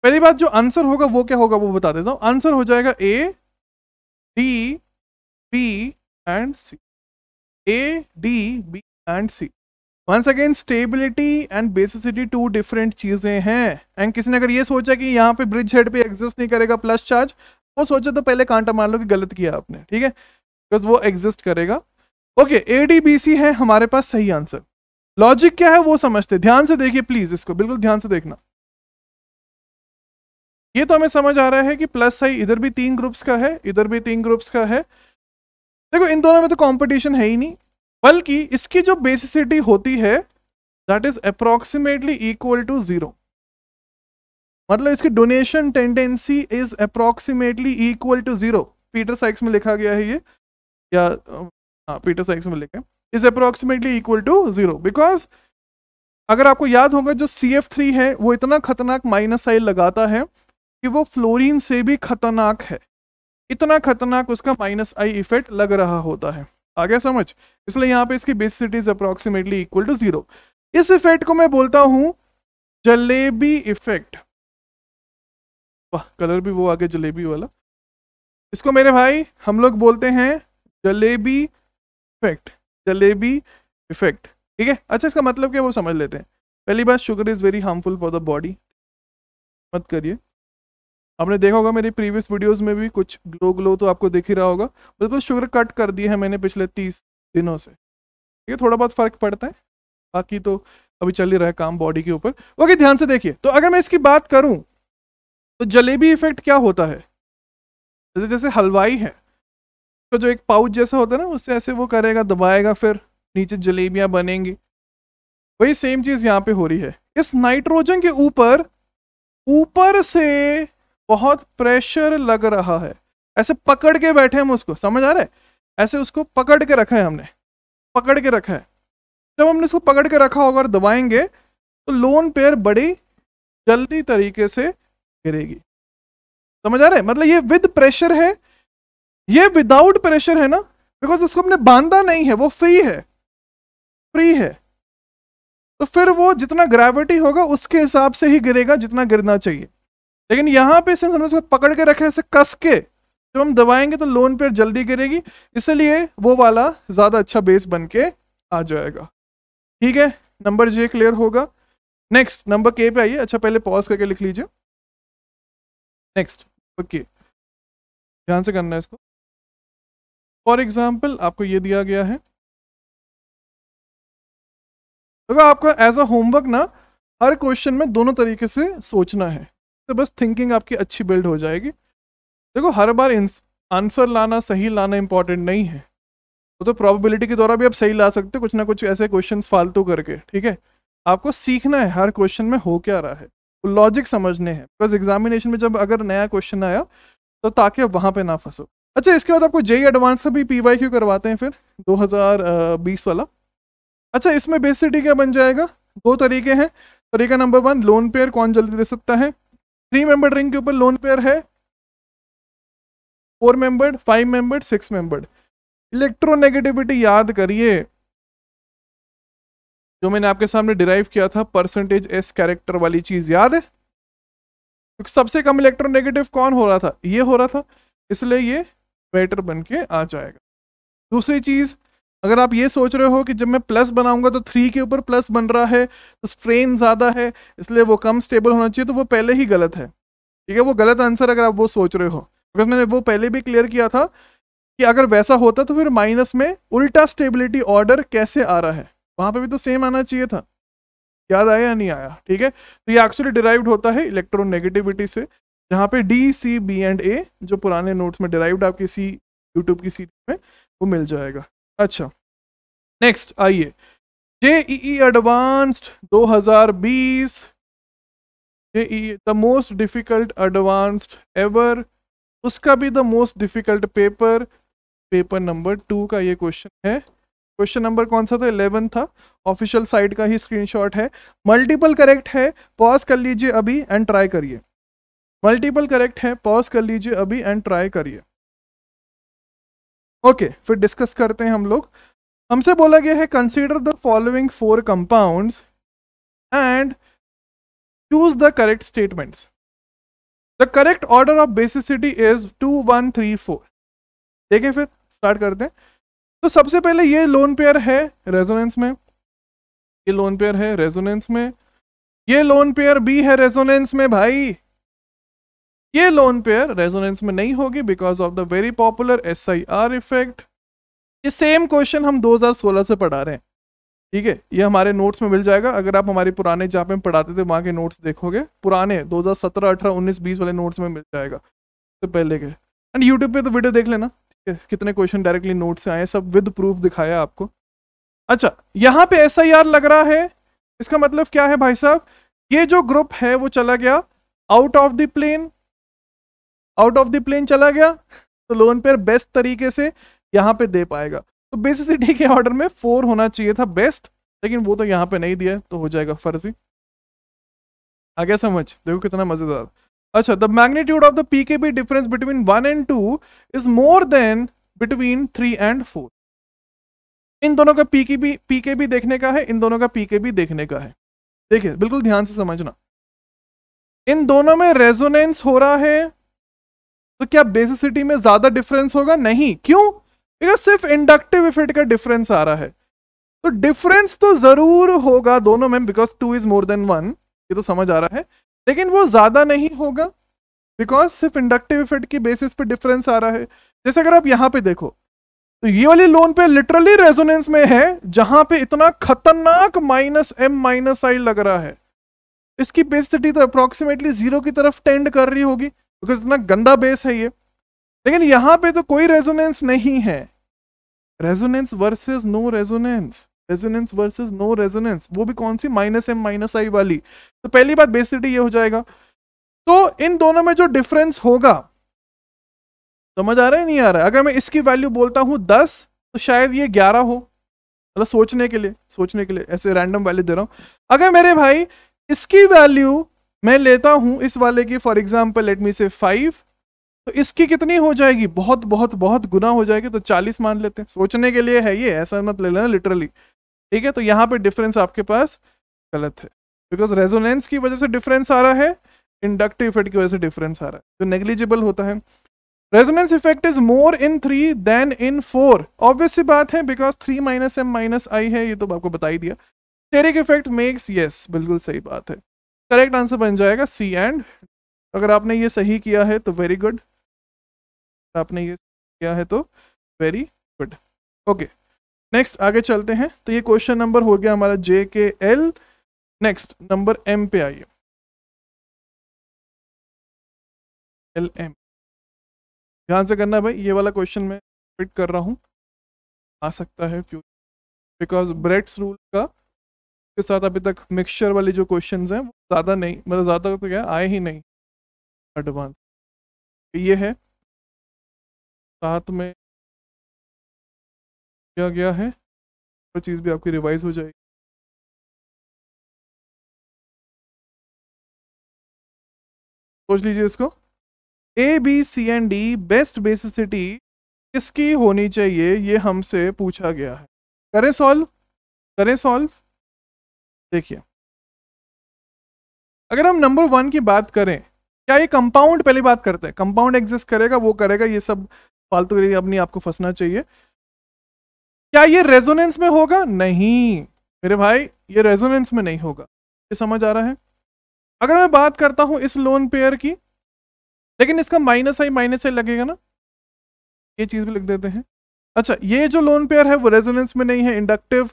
पहली बात जो आंसर होगा वो क्या होगा वो बता देता हूँ आंसर हो जाएगा A D B and C A D B and C once again stability and basicity two different चीज़ें हैं एंड किसी ने अगर ये सोचा कि यहाँ पे ब्रिज हेड पे एग्जिस्ट नहीं करेगा प्लस चार्ज वो सोचा तो पहले कांटा मान लो कि गलत किया आपने ठीक है बिकॉज वो एग्जिस्ट करेगा okay A D B C है हमारे पास सही आंसर लॉजिक क्या है वो समझते ध्यान से देखिए प्लीज इसको बिल्कुल ध्यान से देखना ये तो हमें समझ आ रहा है कि प्लस साई इधर भी तीन ग्रुप्स का है इधर भी तीन ग्रुप्स का है देखो इन दोनों में तो कंपटीशन है ही नहीं बल्कि इसकी जो बेसिसिटी होती है that is approximately equal to zero मतलब इसकी donation tendency is approximately equal to zero Peter Sykes में लिखा गया है ये या हाँ पीटर साइक्स में लिखा है is approximately equal to zero because अगर आपको याद होगा जो सी एफ थ्री है वो इतना खतरनाक माइनस साइन लगाता है कि वो फ्लोरीन से भी खतरनाक है इतना खतरनाक उसका माइनस आई इफेक्ट लग रहा होता है आ गया समझ इसलिए यहाँ पे इसकी city is approximately equal to zero इस इफेक्ट को मैं बोलता हूँ जलेबी इफेक्ट वाह कलर भी वो आ गया जलेबी वाला इसको मेरे भाई हम लोग बोलते हैं जलेबी इफेक्ट जलेबी इफेक्ट ठीक है अच्छा इसका मतलब क्या वो समझ लेते हैं पहली बात sugar is very harmful for the body मत करिए आपने देखा होगा मेरी प्रीवियस वीडियोस में भी कुछ ग्लो ग्लो तो आपको दिख ही रहा होगा बिल्कुल शुगर कट कर दी है मैंने पिछले तीस दिनों से ठीक है थोड़ा बहुत फ़र्क पड़ता है बाकी तो अभी चल ही रहा है काम बॉडी के ऊपर ओके ध्यान से देखिए तो अगर मैं इसकी बात करूँ तो जलेबी इफेक्ट क्या होता है जैसे जैसे हलवाई है तो जो एक पाउच जैसा होता है ना उससे ऐसे वो करेगा दबाएगा फिर नीचे जलेबियाँ बनेंगी वही सेम चीज़ यहाँ पे हो रही है इस नाइट्रोजन के ऊपर ऊपर से बहुत प्रेशर लग रहा है ऐसे पकड़ के बैठे हम उसको समझ आ रहा है ऐसे उसको पकड़ के रखा है हमने पकड़ के रखा है जब हमने इसको पकड़ के रखा होगा और दबाएंगे तो लोन पेयर बड़ी जल्दी तरीके से गिरेगी समझ आ रहा है मतलब ये विद प्रेशर है ये विदाउट प्रेशर है ना बिकॉज उसको हमने बांधा नहीं है वो फ्री है फ्री है तो फिर वो जितना ग्रेविटी होगा उसके हिसाब से ही गिरेगा जितना गिरना चाहिए लेकिन यहाँ पे सिंस हमने इसको पकड़ के रखे ऐसे कस के जब हम दबाएंगे तो लोन पेयर जल्दी गिरेगी इसलिए वो वाला ज़्यादा अच्छा बेस बन के आ जाएगा ठीक है नंबर जे क्लियर होगा नेक्स्ट नंबर के पे आइए अच्छा पहले पॉज करके लिख लीजिए नेक्स्ट ओके ध्यान से करना है इसको फॉर एग्जाम्पल आपको ये दिया गया है देखो तो आपको एज अ होमवर्क ना हर क्वेश्चन में दोनों तरीके से सोचना है तो बस थिंकिंग आपकी अच्छी बिल्ड हो जाएगी देखो हर बार आंसर लाना सही लाना इंपॉर्टेंट नहीं है वो तो प्रोबेबिलिटी के द्वारा भी आप सही ला सकते हो कुछ ना कुछ ऐसे क्वेश्चन फालतू करके ठीक है आपको सीखना है हर क्वेश्चन में हो क्या रहा है लॉजिक समझने हैं बिकॉज एग्जामिनेशन में जब अगर नया क्वेश्चन आया तो ताकि आप वहाँ पर ना फंसो अच्छा इसके बाद आपको जेई एडवांस का भी पी वाई क्यू करवाते हैं फिर 2020 वाला अच्छा इसमें बेसिटी क्या बन जाएगा दो तरीके हैं तरीका नंबर वन लोन पेयर कौन जल्दी दे सकता है थ्री मेंबर्ड रिंग के ऊपर लोन पेयर है four membered five membered six membered electronegativity याद करिए जो मैंने आपके सामने डिराइव किया था परसेंटेज एस कैरेक्टर वाली चीज याद है क्योंकि सबसे कम इलेक्ट्रोनेगेटिव कौन हो रहा था ये हो रहा था इसलिए ये बेटर बन के आ जाएगा दूसरी चीज अगर आप ये सोच रहे हो कि जब मैं प्लस बनाऊंगा तो थ्री के ऊपर प्लस बन रहा है तो स्ट्रेन ज़्यादा है इसलिए वो कम स्टेबल होना चाहिए तो वो पहले ही गलत है ठीक है वो गलत आंसर अगर आप वो सोच रहे हो बिकॉज मैंने वो पहले भी क्लियर किया था कि अगर वैसा होता तो फिर माइनस में उल्टा स्टेबिलिटी ऑर्डर कैसे आ रहा है वहाँ पर भी तो सेम आना चाहिए था याद आया नहीं आया ठीक है तो ये एक्चुअली डिराइव्ड होता है इलेक्ट्रॉन नेगेटिविटी से जहाँ पे D C B and A जो पुराने नोट्स में डिराइव्ड आपकी सी यूट्यूब की सीट में वो मिल जाएगा अच्छा नेक्स्ट आइए ई advanced 2020 JEE the most difficult advanced ever उसका भी the most difficult paper paper number two का ये क्वेश्चन है क्वेश्चन नंबर कौन सा था इलेवन था ऑफिशियल साइट का ही स्क्रीनशॉट है मल्टीपल करेक्ट है पॉज कर लीजिए अभी एंड ट्राई करिए मल्टीपल करेक्ट है पॉज कर लीजिए अभी एंड ट्राई करिए ओके okay, फिर डिस्कस करते हैं हम लोग हमसे बोला गया है consider the following four compounds and choose the correct statements the correct order of basicity is two one three four देखें फिर स्टार्ट करते हैं तो सबसे पहले ये लोन पेयर है रेजोनेंस में ये लोन पेयर है रेजोनेंस में ये लोन पेयर बी है रेजोनेंस में भाई ये लोन पेयर रेजोनेंस में नहीं होगी because of the very popular S I R effect ये सेम क्वेश्चन हम 2016 से पढ़ा रहे हैं ठीक है ये हमारे नोट्स में मिल जाएगा अगर आप हमारे पुराने जहाँ पे हम पढ़ाते थे वहाँ के नोट्स देखोगे पुराने 2017, 18, 19, 20 वाले नोट्स में मिल जाएगा तो पहले के एंड यूट्यूब पे तो वीडियो देख लेना ठीक है कितने क्वेश्चन डायरेक्टली नोट से आए सब विद प्रूफ दिखाया आपको अच्छा यहाँ पे एस लग रहा है इसका मतलब क्या है भाई साहब ये जो ग्रुप है वो चला गया out of the plane out of the plane चला गया तो लोन पेयर बेस्ट तरीके से यहाँ पे दे पाएगा तो बेसिसिटी के ऑर्डर में फोर होना चाहिए था बेस्ट लेकिन वो तो यहाँ पे नहीं दिया तो हो जाएगा फर्जी आ गया समझ देखो कितना मजेदार अच्छा the magnitude of the P K B difference between one and two is more than between three and four इन दोनों का P K B P K B देखने का है इन दोनों का पी के बी देखने का है देखिए बिल्कुल ध्यान से समझना इन दोनों में रेजोनेंस हो रहा है तो क्या बेसिसिटी में ज्यादा डिफरेंस होगा नहीं क्यों बिकॉज सिर्फ इंडक्टिव इफेक्ट का डिफरेंस आ रहा है तो डिफरेंस तो जरूर होगा दोनों में because two is more than one ये तो समझ आ रहा है लेकिन वो ज्यादा नहीं होगा बिकॉज सिर्फ इंडक्टिव इफेक्ट की बेसिस पे डिफरेंस आ रहा है जैसे अगर आप यहाँ पे देखो तो ये वाली लोन पे लिटरली रेजोनेंस में है जहां पे इतना खतरनाक माइनस एम माइनस आई लग रहा है इसकी बेसिसिटी तो अप्रोक्सीमेटली जीरो की तरफ टेंड कर रही होगी बिकॉज इतना गंदा बेस है ये लेकिन यहां पे तो कोई रेजोनेंस नहीं है resonance versus no resonance resonance versus no resonance वो भी कौन सी माइनस एम माइनस आई वाली तो पहली बात बेसिटी ये हो जाएगा तो इन दोनों में जो डिफरेंस होगा समझ आ रहा है नहीं आ रहा है अगर मैं इसकी वैल्यू बोलता हूं दस तो शायद ये ग्यारह हो मतलब सोचने के लिए सोचने के लिए ऐसे रैंडम वैल्यू दे रहा हूं अगर मेरे भाई इसकी वैल्यू मैं लेता हूँ इस वाले की फॉर एग्जाम्पल लेट मी से फाइव तो इसकी कितनी हो जाएगी बहुत बहुत बहुत गुना हो जाएगी तो चालीस मान लेते हैं सोचने के लिए है ये ऐसा मत ले लेना लिटरली ठीक है तो यहाँ पे डिफरेंस आपके पास गलत है बिकॉज रेजोनेंस की वजह से डिफरेंस आ रहा है इंडक्टिव इफेक्ट की वजह से डिफरेंस आ रहा है जो नेग्लिजिबल होता है resonance effect is more in three than in four obvious सी बात है because three minus M minus I है ये तो आपको बता ही दिया टेरिक इफेक्ट मेक्स यस बिल्कुल सही बात है करेक्ट आंसर बन जाएगा सी एंड अगर आपने ये सही किया है तो वेरी गुड आपने ये किया है तो वेरी गुड ओके नेक्स्ट आगे चलते हैं तो ये क्वेश्चन नंबर हो गया हमारा जे के एल नेक्स्ट नंबर एम पे आइए एल एम ध्यान से करना भाई ये वाला क्वेश्चन मैं फिट कर रहा हूँ आ सकता है फ्यूचर बिकॉज ब्रेड्स रूल का के साथ अभी तक मिक्सचर वाले जो क्वेश्चन हैं वो ज़्यादा नहीं मतलब ज़्यादा तो क्या आए ही नहीं एडवांस तो ये है साथ में क्या गया है हर चीज़ भी आपकी रिवाइज हो जाएगी सोच लीजिए इसको A B C and D best basicity किसकी होनी चाहिए ये हमसे पूछा गया है करें सॉल्व करें सॉल्व देखिए अगर हम नंबर वन की बात करें क्या ये कंपाउंड पहले बात करते हैं कंपाउंड एग्जिस्ट करेगा वो करेगा ये सब फालतू अपनी आपको फंसना चाहिए क्या ये रेजोनेंस में होगा नहीं मेरे भाई ये रेजोनेंस में नहीं होगा ये समझ आ रहा है अगर मैं बात करता हूँ इस लोन पेयर की लेकिन इसका माइनस आई माइनस आई लगेगा ना ये चीज़ भी लिख देते हैं अच्छा ये जो लोन पेयर है वो रेजोनेंस में नहीं है इंडक्टिव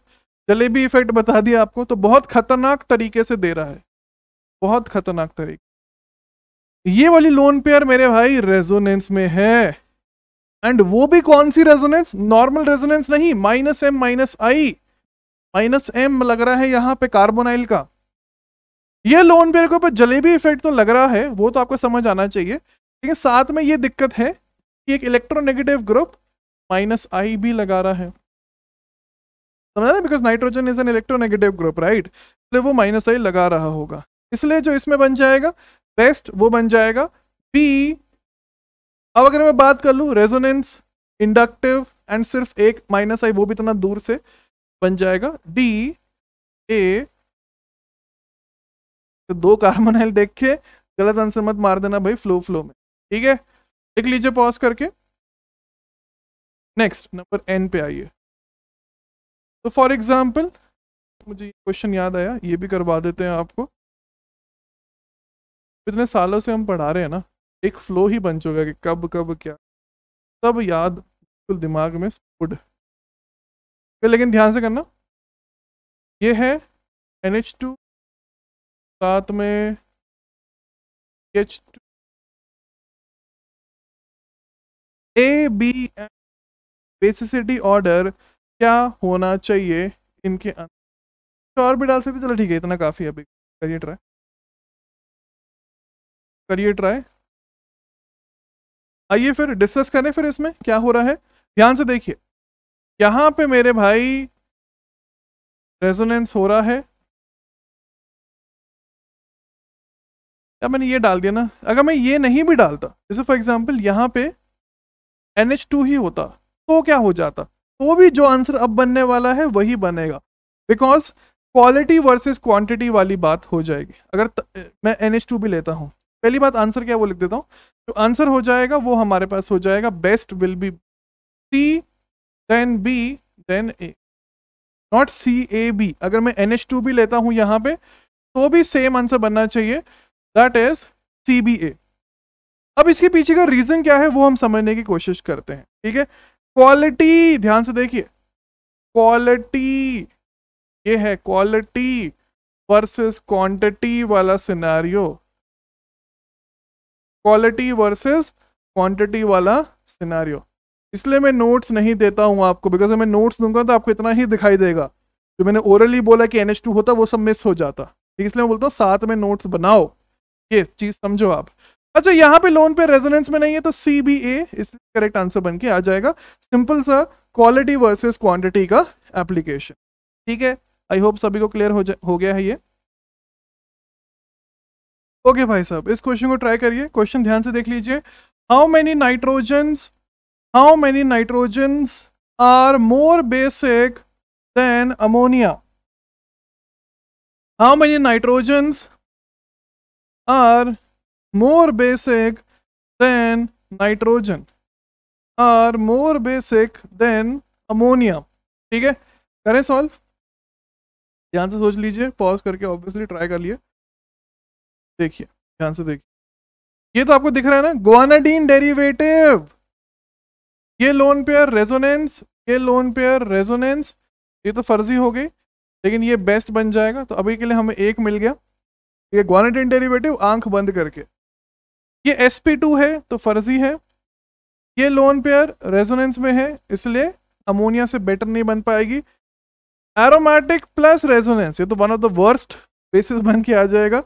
जलेबी इफेक्ट बता दिया आपको तो बहुत खतरनाक तरीके से दे रहा है बहुत खतरनाक तरीके ये वाली लोन पेयर मेरे भाई रेजोनेंस में है एंड वो भी कौन सी रेजोनेंस नॉर्मल रेजोनेंस नहीं minus M minus I minus M लग रहा है यहाँ पे कार्बोनाइल का ये लोन पेयर के ऊपर जलेबी इफेक्ट तो लग रहा है वो तो आपको समझ आना चाहिए लेकिन साथ में ये दिक्कत है कि एक इलेक्ट्रोनेगेटिव ग्रुप माइनस आई भी लगा रहा है समझा ना because nitrogen is an electronegative group right वो माइनस आई लगा रहा होगा इसलिए जो इसमें बन जाएगा बेस्ट वो बन जाएगा बी अब अगर मैं बात कर लूँ रेजोनेंस इंडक्टिव एंड सिर्फ एक माइनस आई वो भी इतना दूर से बन जाएगा डी ए तो दो कार्बन देख के गलत आंसर मत मार देना भाई फ्लो फ्लो में ठीक है लिख लीजिए पॉज करके नेक्स्ट नंबर एन पे आइए तो फॉर एग्जाम्पल मुझे ये क्वेश्चन याद आया ये भी करवा देते हैं आपको इतने सालों से हम पढ़ा रहे हैं ना एक फ्लो ही बन चुका कि कब कब क्या सब याद बिल्कुल दिमाग में स्पुड फिर लेकिन ध्यान से करना ये है एन एच टू साथ में H two A B M basicity order क्या होना चाहिए इनके अंदर तो और भी डाल सकते चलो ठीक है इतना काफ़ी अभी करिए ट्राई करिए ट्राई आइए फिर डिस्कस करें फिर इसमें क्या हो रहा है ध्यान से देखिए यहाँ पे मेरे भाई रेजोनेंस हो रहा है या मैंने ये डाल दिया ना अगर मैं ये नहीं भी डालता जैसे फॉर एग्जाम्पल यहाँ पे एन ही होता तो क्या हो जाता तो भी जो आंसर अब बनने वाला है वही बनेगा बिकॉज क्वालिटी वर्सेस क्वांटिटी वाली बात हो जाएगी अगर त, मैं एन भी लेता हूँ पहली बात आंसर क्या वो लिख देता हूँ जो आंसर हो जाएगा वो हमारे पास हो जाएगा best will be C than B then A not C A B अगर मैं एन एच टू भी लेता हूँ यहाँ पे तो भी सेम आंसर बनना चाहिए that is C B A अब इसके पीछे का रीज़न क्या है वो हम समझने की कोशिश करते हैं ठीक है क्वालिटी ध्यान से देखिए क्वालिटी ये है क्वालिटी वर्सेस क्वांटिटी वाला सिनेरियो क्वालिटी वर्सेस क्वांटिटी वाला सिनारियो इसलिए मैं नोट्स नहीं देता हूँ आपको बिकॉज मैं नोट्स दूंगा तो आपको इतना ही दिखाई देगा जो मैंने ओरली बोला कि एन एच टू होता वो सब मिस हो जाता ठीक इसलिए मैं बोलता हूँ साथ में नोट्स बनाओ ये चीज़ समझो आप अच्छा यहाँ पे लोन पे रेजोनेंस में नहीं है तो सी बी ए इसलिए करेक्ट आंसर बन के आ जाएगा सिंपल सा क्वालिटी वर्सेस क्वांटिटी का एप्लीकेशन ठीक है आई होप सभी को क्लियर हो हो गया है ये ओके okay भाई साहब इस क्वेश्चन को ट्राई करिए क्वेश्चन ध्यान से देख लीजिए how many nitrogens how many nitrogens are more basic than ammonia how many nitrogens are more basic than nitrogen are more basic than ammonia ठीक है करें सॉल्व ध्यान से सोच लीजिए पॉज करके ऑब्वियसली ट्राई कर लिए देखिए ध्यान से देखिए ये तो आपको दिख रहा है ना गोआनाडीन डेरिवेटिव ये लोन पेयर रेजोनेंस ये लोन पेयर रेजोनेंस ये तो फर्जी हो गई लेकिन ये बेस्ट बन जाएगा तो अभी के लिए हमें एक मिल गया ये ग्वानाडीन डेरिवेटिव आंख बंद करके ये एस है तो फर्जी है ये लोन पेयर रेजोनेंस में है इसलिए अमोनिया से बेटर नहीं बन पाएगी एरोमेटिक प्लस रेजोनेंस ये तो one of the worst bases बन के आ जाएगा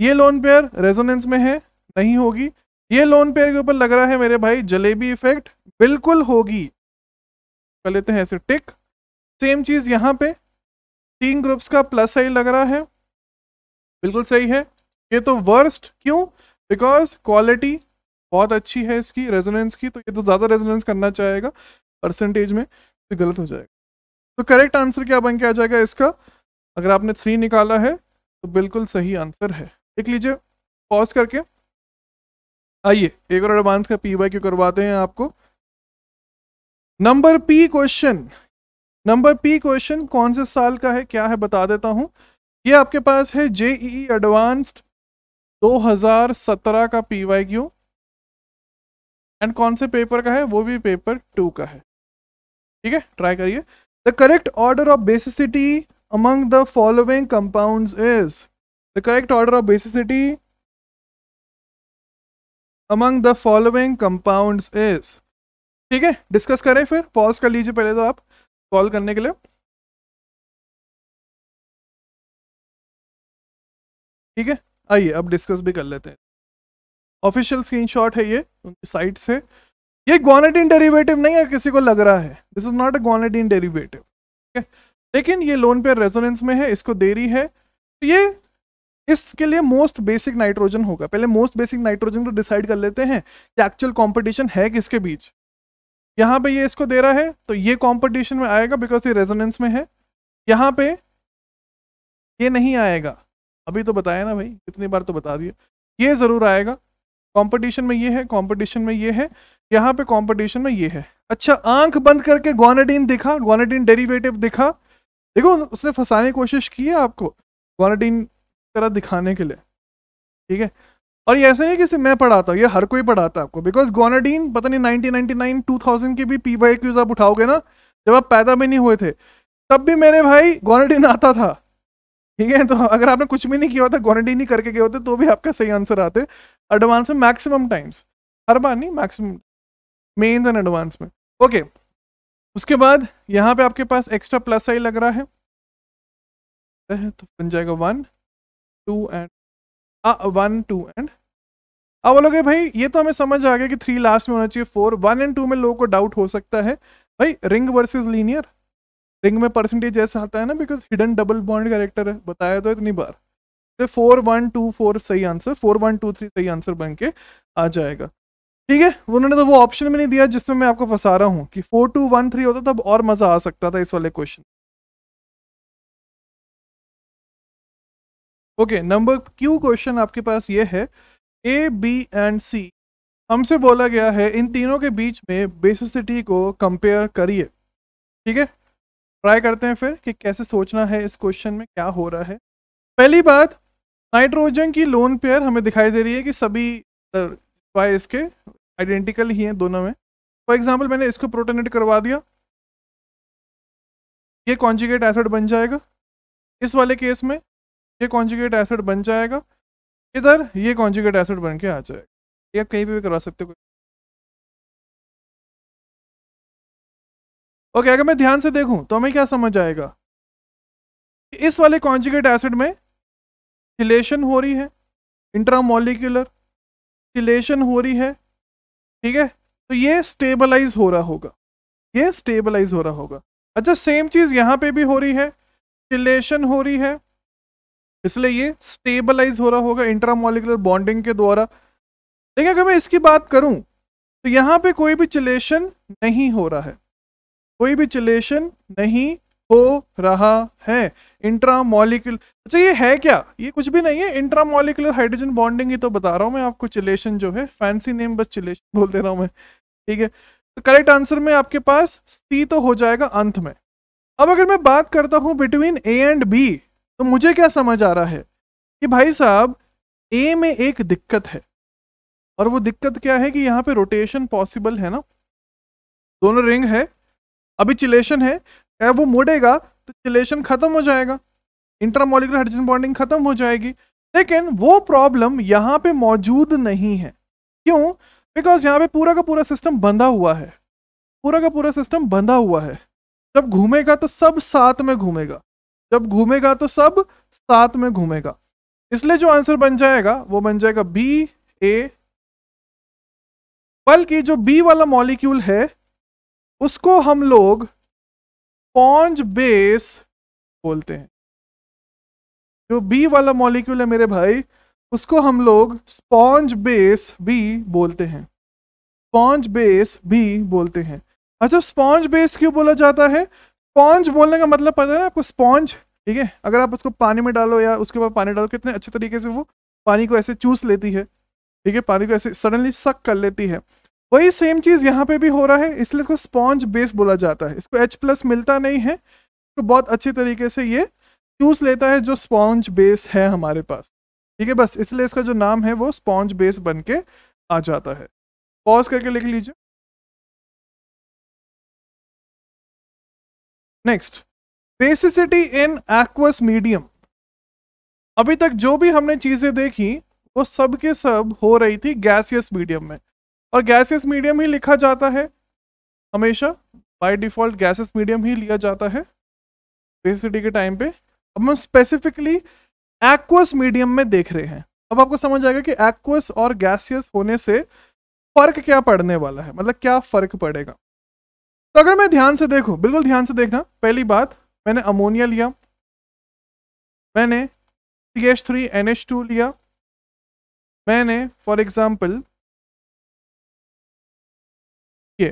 ये लोन पेयर रेजोनेंस में है नहीं होगी ये लोन पेयर के ऊपर लग रहा है मेरे भाई जलेबी इफेक्ट बिल्कुल होगी कर लेते हैं ऐसे टिक सेम चीज यहाँ पे तीन ग्रुप्स का प्लस सही लग रहा है बिल्कुल सही है ये तो वर्स्ट क्यों बिकॉज क्वालिटी बहुत अच्छी है इसकी रेजोनेंस की तो ये तो ज़्यादा रेजोनेंस करना चाहेगा परसेंटेज में तो गलत हो जाएगा तो करेक्ट आंसर क्या बन के आ जाएगा इसका अगर आपने थ्री निकाला है तो बिल्कुल सही आंसर है लिख लीजिए पॉज करके आइए एक और एडवांस का पी वाई क्यू करवाते हैं आपको number P question number P question कौन से साल का है क्या है बता देता हूं ये आपके पास है जेई एडवांस्ड 2017 का पी वाई क्यू एंड कौन से पेपर का है वो भी पेपर टू का है ठीक है ट्राई करिए the correct order of basicity among the following compound is The correct order of basicity among the following compounds is ठीक है डिस्कस करें फिर पॉज कर लीजिए पहले तो आप कॉल करने के लिए ठीक है आइए अब डिस्कस भी कर लेते हैं ऑफिशियल स्क्रीनशॉट है ये उनकी साइट से ये ग्वानिटिन डेरिवेटिव नहीं है किसी को लग रहा है this is not a guanidine derivative ठीक है लेकिन ये लोन पेयर रेजोनेंस में है इसको देरी है तो ये इसके लिए मोस्ट बेसिक नाइट्रोजन होगा पहले मोस्ट बेसिक नाइट्रोजन को डिसाइड कर लेते हैं कि एक्चुअल कंपटीशन है किसके बीच यहाँ पे ये इसको दे रहा है तो ये कंपटीशन में आएगा बिकॉज ये रेजोनेंस में है यहाँ पे ये नहीं आएगा अभी तो बताया ना भाई इतनी बार तो बता दिया ये ज़रूर आएगा कॉम्पिटिशन में ये है कॉम्पिटिशन में ये है यहाँ पे कॉम्पिटिशन में ये है अच्छा आंख बंद करके गोनाडीन दिखा गोनाडीन डेरीवेटिव दिखा देखो उसने फंसाने की कोशिश की है आपको गोनाडीन तरह दिखाने के लिए ठीक है और ये ऐसा नहीं कि सिर्फ मैं पढ़ाता हूँ ये हर कोई पढ़ाता है आपको बिकॉज गोनाडीन पता नहीं 1999 2000 के भी पी वाई क्यूज आप उठाओगे ना जब आप पैदा भी नहीं हुए थे तब भी मेरे भाई गोनाडीन आता था ठीक है तो अगर आपने कुछ भी नहीं किया था गोनाडीन ही करके गए होते तो भी आपका सही आंसर आते एडवांस में मैक्सिमम टाइम्स हर बार नहीं मैक्सिमम मेन्स एंड एडवांस में ओके उसके बाद यहाँ पे आपके पास एक्स्ट्रा प्लस आई लग रहा है तो बन जाएगा one two and one two and अब बोलोगे भाई ये तो हमें समझ आ गया कि थ्री लास्ट में होना चाहिए फोर वन एंड टू में लोगों को डाउट हो सकता है भाई रिंग वर्सेस लीनियर रिंग में परसेंटेज ऐसा आता है ना because hidden double bond character है बताया तो इतनी बार तो फोर वन टू फोर सही answer four one two three सही आंसर बन के आ जाएगा ठीक है उन्होंने तो वो ऑप्शन में नहीं दिया जिसमें मैं आपको फंसा रहा हूँ कि फोर टू वन थ्री होता तब और मज़ा आ सकता था इस वाले question okay number Q question आपके पास ये है ए बी एंड सी हमसे बोला गया है इन तीनों के बीच में बेसिसिटी को कंपेयर करिए ठीक है ट्राई करते हैं फिर कि कैसे सोचना है इस क्वेश्चन में क्या हो रहा है पहली बात नाइट्रोजन की लोन पेयर हमें दिखाई दे रही है कि सभी वाई इसके आइडेंटिकल ही हैं दोनों में फॉर एग्जाम्पल मैंने इसको प्रोटोनेट करवा दिया ये कॉन्जिगेट एसिड बन जाएगा इस वाले केस में ये कॉन्जुगेट एसिड बन जाएगा इधर ये कॉन्जुगेट एसिड बन के आ जाएगा ये आप कहीं पे भी करवा सकते हो ओके okay, अगर मैं ध्यान से देखूं तो हमें क्या समझ आएगा इस वाले कॉन्जुगेट एसिड में हिलेशन हो रही है इंट्रामोलिकुलर हिलेशन हो रही है ठीक है तो ये स्टेबलाइज हो रहा होगा ये स्टेबलाइज हो रहा होगा अच्छा सेम चीज़ यहाँ पे भी हो रही है हो रही है इसलिए ये स्टेबलाइज हो रहा होगा इंट्रामोलिकुलर बॉन्डिंग के द्वारा देखिए अगर मैं इसकी बात करूं तो यहाँ पे कोई भी चिलेशन नहीं हो रहा है कोई भी चिलेशन नहीं हो रहा है इंट्रामोलिकुलर अच्छा ये है क्या ये कुछ भी नहीं है इंट्रामोलिकुलर हाइड्रोजन बॉन्डिंग ही तो बता रहा हूँ मैं आपको चिलेशन जो है फैंसी नेम बस चिलेशन बोल दे रहा हूँ मैं ठीक है तो करेक्ट आंसर में आपके पास सी तो हो जाएगा अंत में अब अगर मैं बात करता हूँ बिटवीन ए एंड बी तो मुझे क्या समझ आ रहा है कि भाई साहब ए में एक दिक्कत है और वो दिक्कत क्या है कि यहाँ पे रोटेशन पॉसिबल है ना दोनों रिंग है अभी चिलेशन है अगर वो मुड़ेगा तो चिलेशन खत्म हो जाएगा इंटरमोलिकुलर हाइड्रोजन बॉन्डिंग खत्म हो जाएगी लेकिन वो प्रॉब्लम यहाँ पे मौजूद नहीं है क्यों बिकॉज यहाँ पे पूरा का पूरा सिस्टम बंधा हुआ है पूरा का पूरा सिस्टम बंधा हुआ है जब घूमेगा तो सब साथ में घूमेगा जब घूमेगा तो सब साथ में घूमेगा इसलिए जो आंसर बन जाएगा वो बन जाएगा बी ए बल्कि जो बी वाला मॉलिक्यूल है उसको हम लोग पॉन्ज बेस बोलते हैं जो बी वाला मॉलिक्यूल है मेरे भाई उसको हम लोग स्पॉन्ज बेस भी बोलते हैं स्पॉन्ज बेस भी बोलते हैं अच्छा स्पॉन्ज बेस क्यों बोला जाता है स्पॉन्ज बोलने का मतलब पता है ना आपको स्पॉन्ज ठीक है अगर आप उसको पानी में डालो या उसके ऊपर पानी डालो कितने अच्छे तरीके से वो पानी को ऐसे चूस लेती है ठीक है पानी को ऐसे सडनली सक कर लेती है वही सेम चीज़ यहाँ पे भी हो रहा है इसलिए इसको स्पॉन्ज बेस बोला जाता है इसको H प्लस मिलता नहीं है तो बहुत अच्छे तरीके से ये चूस लेता है जो स्पॉन्ज बेस है हमारे पास ठीक है बस इसलिए इसका जो नाम है वो स्पॉन्ज बेस बन के आ जाता है पॉज करके लिख लीजिए next basicity in aqueous medium अभी तक जो भी हमने चीजें देखी वो सब के सब हो रही थी गैसियस मीडियम में और गैसियस मीडियम ही लिखा जाता है हमेशा बाय डिफॉल्ट गैसियस मीडियम ही लिया जाता है बेसिसिटी के टाइम पे अब हम स्पेसिफिकली एक्वस मीडियम में देख रहे हैं अब आपको समझ आएगा कि एक्वस और गैसियस होने से फर्क क्या पड़ने वाला है मतलब क्या फर्क पड़ेगा तो अगर मैं ध्यान से देखू बिल्कुल ध्यान से देखना पहली बात मैंने अमोनिया लिया मैंने C H three N H two लिया मैंने फॉर एग्जाम्पल ये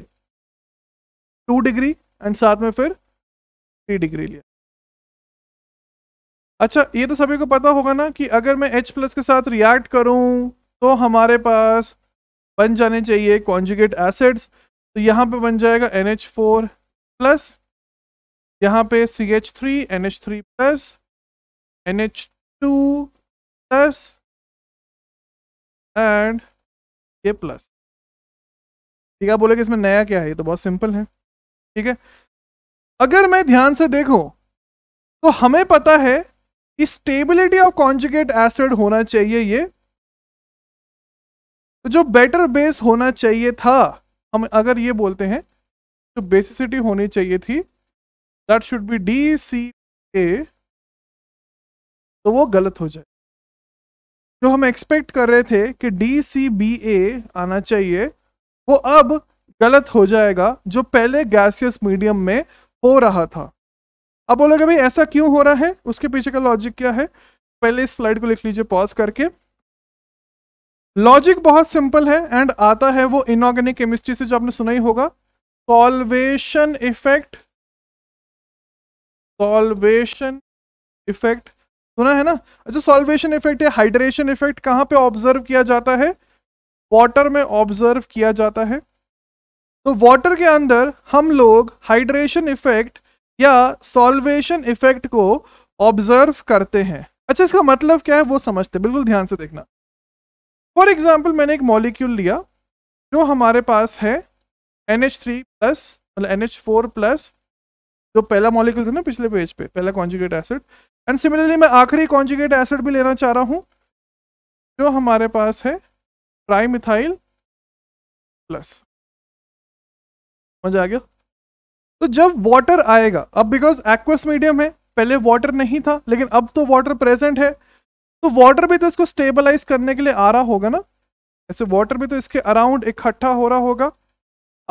टू डिग्री एंड साथ में फिर थ्री डिग्री लिया अच्छा ये तो सभी को पता होगा ना कि अगर मैं H प्लस के साथ रिएक्ट करूं तो हमारे पास बन जाने चाहिए कॉन्जुगेट एसिड्स तो यहाँ पे बन जाएगा एन एच फोर प्लस यहाँ पे C H three N H three plus N H two plus and ये प्लस ठीक है बोले कि इसमें नया क्या है ये तो बहुत सिंपल है ठीक है अगर मैं ध्यान से देखूं तो हमें पता है कि स्टेबिलिटी ऑफ कॉन्जुगेट एसिड होना चाहिए ये तो जो बेटर बेस होना चाहिए था हम अगर ये बोलते हैं तो बेसिसिटी होनी चाहिए थी that should be D C A तो वो गलत हो जाए जो हम एक्सपेक्ट कर रहे थे कि डी सी बी ए आना चाहिए वो अब गलत हो जाएगा जो पहले गैसियस मीडियम में हो रहा था अब बोलोगे भाई ऐसा क्यों हो रहा है उसके पीछे का लॉजिक क्या है पहले इस स्लाइड को लिख लीजिए पॉज करके लॉजिक बहुत सिंपल है एंड आता है वो इनऑर्गेनिक केमिस्ट्री से जो आपने सुना ही होगा सॉल्वेशन इफेक्ट सॉल्वेशन इफेक्ट सुना है ना अच्छा सॉल्वेशन इफेक्ट या हाइड्रेशन इफेक्ट कहाँ पे ऑब्जर्व किया जाता है वाटर में ऑब्जर्व किया जाता है तो वाटर के अंदर हम लोग हाइड्रेशन इफेक्ट या सॉल्वेशन इफेक्ट को ऑब्जर्व करते हैं अच्छा इसका मतलब क्या है वो समझते बिल्कुल ध्यान से देखना फॉर एग्जाम्पल मैंने एक मॉलिक्यूल लिया जो हमारे पास है एन एच थ्री प्लस मतलब एन एच फोर प्लस जो पहला मॉलिक्यूल था ना पिछले पेज पे पहला कॉन्जुगेट एसिड एंड सिमिलरली मैं आखिरी कॉन्जुगेट एसिड भी लेना चाह रहा हूँ जो हमारे पास है ट्राई मिथाइल प्लस मजा आ गया तो जब वाटर आएगा अब बिकॉज एक्वस मीडियम है पहले वाटर नहीं था लेकिन अब तो वाटर प्रेजेंट है तो वाटर भी तो इसको स्टेबलाइज करने के लिए आ रहा होगा ना ऐसे वाटर भी तो इसके अराउंड इकट्ठा हो रहा होगा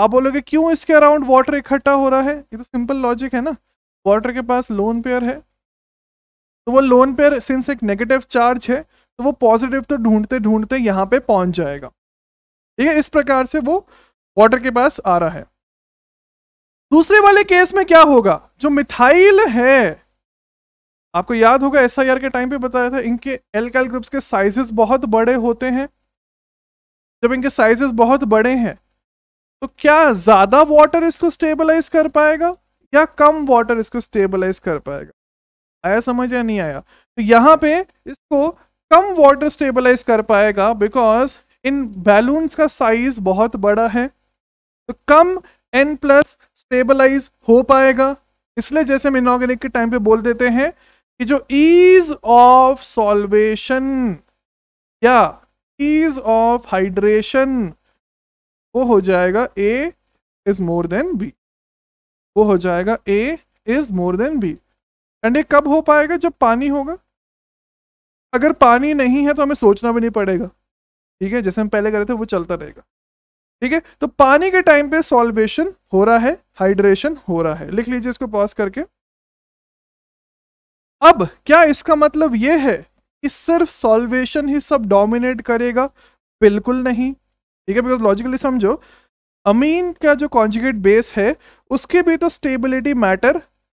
आप बोलोगे क्यों इसके अराउंड वाटर इकट्ठा हो रहा है ये तो सिंपल लॉजिक है ना वाटर के पास लोन पेयर है तो वो लोन पेयर सिंस एक नेगेटिव चार्ज है तो वो पॉजिटिव तो ढूंढते ढूंढते यहाँ पे पहुंच जाएगा ठीक है इस प्रकार से वो वाटर के पास आ रहा है दूसरे वाले केस में क्या होगा जो मिथाइल है आपको याद होगा एस के टाइम पे बताया था इनके एल्काइल ग्रुप्स के साइजेस बहुत बड़े होते हैं जब इनके साइजेस बहुत बड़े हैं तो क्या ज़्यादा वाटर इसको स्टेबलाइज कर पाएगा या कम वाटर इसको स्टेबलाइज कर पाएगा आया समझ या नहीं आया तो यहाँ पे इसको कम वाटर स्टेबलाइज कर पाएगा बिकॉज इन बैलून्स का साइज बहुत बड़ा है तो कम एन प्लस स्टेबलाइज हो पाएगा इसलिए जैसे हम इनऑर्गेनिक के टाइम पे बोल देते हैं कि जो ईज ऑफ सॉल्वेशन या ईज ऑफ हाइड्रेशन वो हो जाएगा A is more than B वो हो जाएगा A is more than B and ये कब हो पाएगा जब पानी होगा अगर पानी नहीं है तो हमें सोचना भी नहीं पड़ेगा ठीक है जैसे हम पहले कर रहे थे वो चलता रहेगा ठीक है तो पानी के टाइम पे सॉल्वेशन हो रहा है हाइड्रेशन हो रहा है लिख लीजिए इसको पॉज करके अब क्या इसका मतलब ये है कि सिर्फ सॉल्वेशन ही सब डोमिनेट करेगा बिल्कुल नहीं ठीक है बिकॉज लॉजिकली समझो अमीन का जो कॉन्जिकेट बेस है उसकी भी तो स्टेबिलिटी मैटर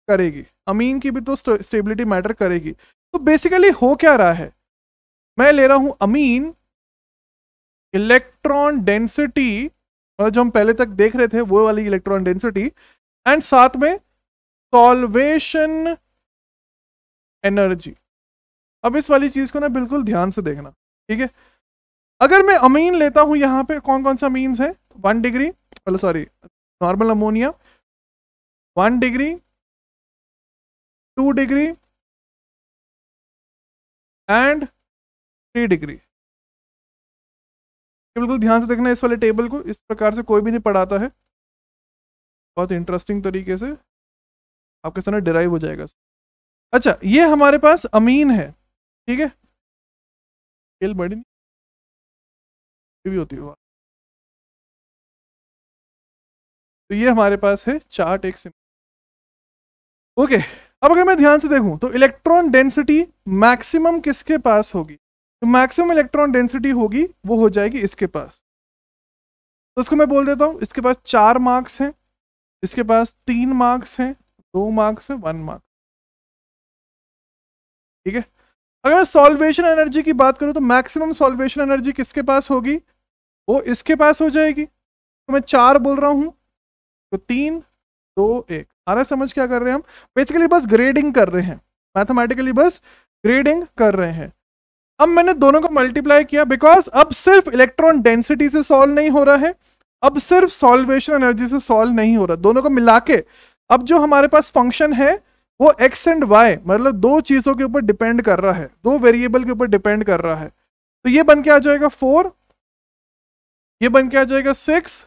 करेगी अमीन की भी तो स्टेबिलिटी मैटर करेगी तो बेसिकली हो क्या रहा है मैं ले रहा हूं अमीन इलेक्ट्रॉन डेंसिटी जो हम पहले तक देख रहे थे वो वाली इलेक्ट्रॉन डेंसिटी एंड साथ में सॉल्वेशन एनर्जी अब इस वाली चीज़ को ना बिल्कुल ध्यान से देखना ठीक है अगर मैं अमीन लेता हूं यहां पे कौन कौन सा अमीन है one degree sorry normal ammonia one degree two degree and three degree बिल्कुल ध्यान से देखना इस वाले टेबल को इस प्रकार से कोई भी नहीं पढ़ाता है बहुत इंटरेस्टिंग तरीके से आपके सामने डिराइव हो जाएगा अच्छा ये हमारे पास अमीन है ठीक है स्केल बड़ी नहीं भी होती हुआ तो ये हमारे पास है चार्ट एक सिंपल ओके अब अगर मैं ध्यान से देखूं तो इलेक्ट्रॉन डेंसिटी मैक्सिमम किसके पास होगी तो मैक्सिमम इलेक्ट्रॉन डेंसिटी होगी वो हो जाएगी इसके पास तो इसको मैं बोल देता हूँ इसके पास चार मार्क्स हैं इसके पास तीन मार्क्स हैं दो मार्क्स हैं वन मार्क्स ठीक है अगर मैं सॉल्वेशन एनर्जी की बात करूँ तो मैक्सिमम सॉल्वेशन एनर्जी किसके पास होगी वो इसके पास हो जाएगी तो मैं चार बोल रहा हूँ तो तीन दो एक आ रहा समझ क्या कर रहे हैं हम बेसिकली बस ग्रेडिंग कर रहे हैं मैथमेटिकली बस ग्रेडिंग कर रहे हैं अब मैंने दोनों को मल्टीप्लाई किया बिकॉज अब सिर्फ इलेक्ट्रॉन डेंसिटी से सॉल्व नहीं हो रहा है अब सिर्फ सॉल्वेशन एनर्जी से सॉल्व नहीं हो रहा दोनों को मिला के अब जो हमारे पास फंक्शन है वो एक्स एंड वाई मतलब दो चीज़ों के ऊपर डिपेंड कर रहा है दो वेरिएबल के ऊपर डिपेंड कर रहा है तो ये बन के आ जाएगा फोर ये बन के आ जाएगा सिक्स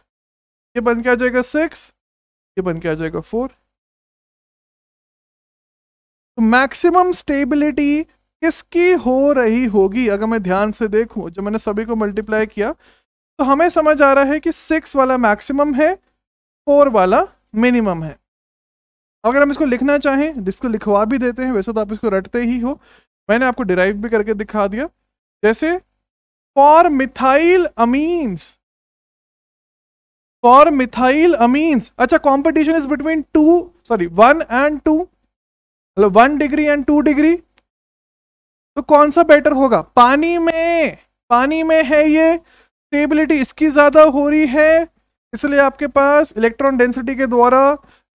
ये बन के आ जाएगा सिक्स ये बन के आ जाएगा फोर तो मैक्सिमम स्टेबिलिटी किसकी हो रही होगी अगर मैं ध्यान से देखूं जब मैंने सभी को मल्टीप्लाई किया तो हमें समझ आ रहा है कि सिक्स वाला मैक्सिमम है फोर वाला मिनिमम है अगर हम इसको लिखना चाहें जिसको लिखवा भी देते हैं वैसे तो आप इसको रटते ही हो मैंने आपको डिराइव भी करके दिखा दिया जैसे for methyl amines for methyl amines अच्छा competition is between two sorry one and two मतलब one degree and two degree तो कौन सा बेटर होगा पानी में पानी में है ये स्टेबिलिटी इसकी ज़्यादा हो रही है इसलिए आपके पास इलेक्ट्रॉन डेंसिटी के द्वारा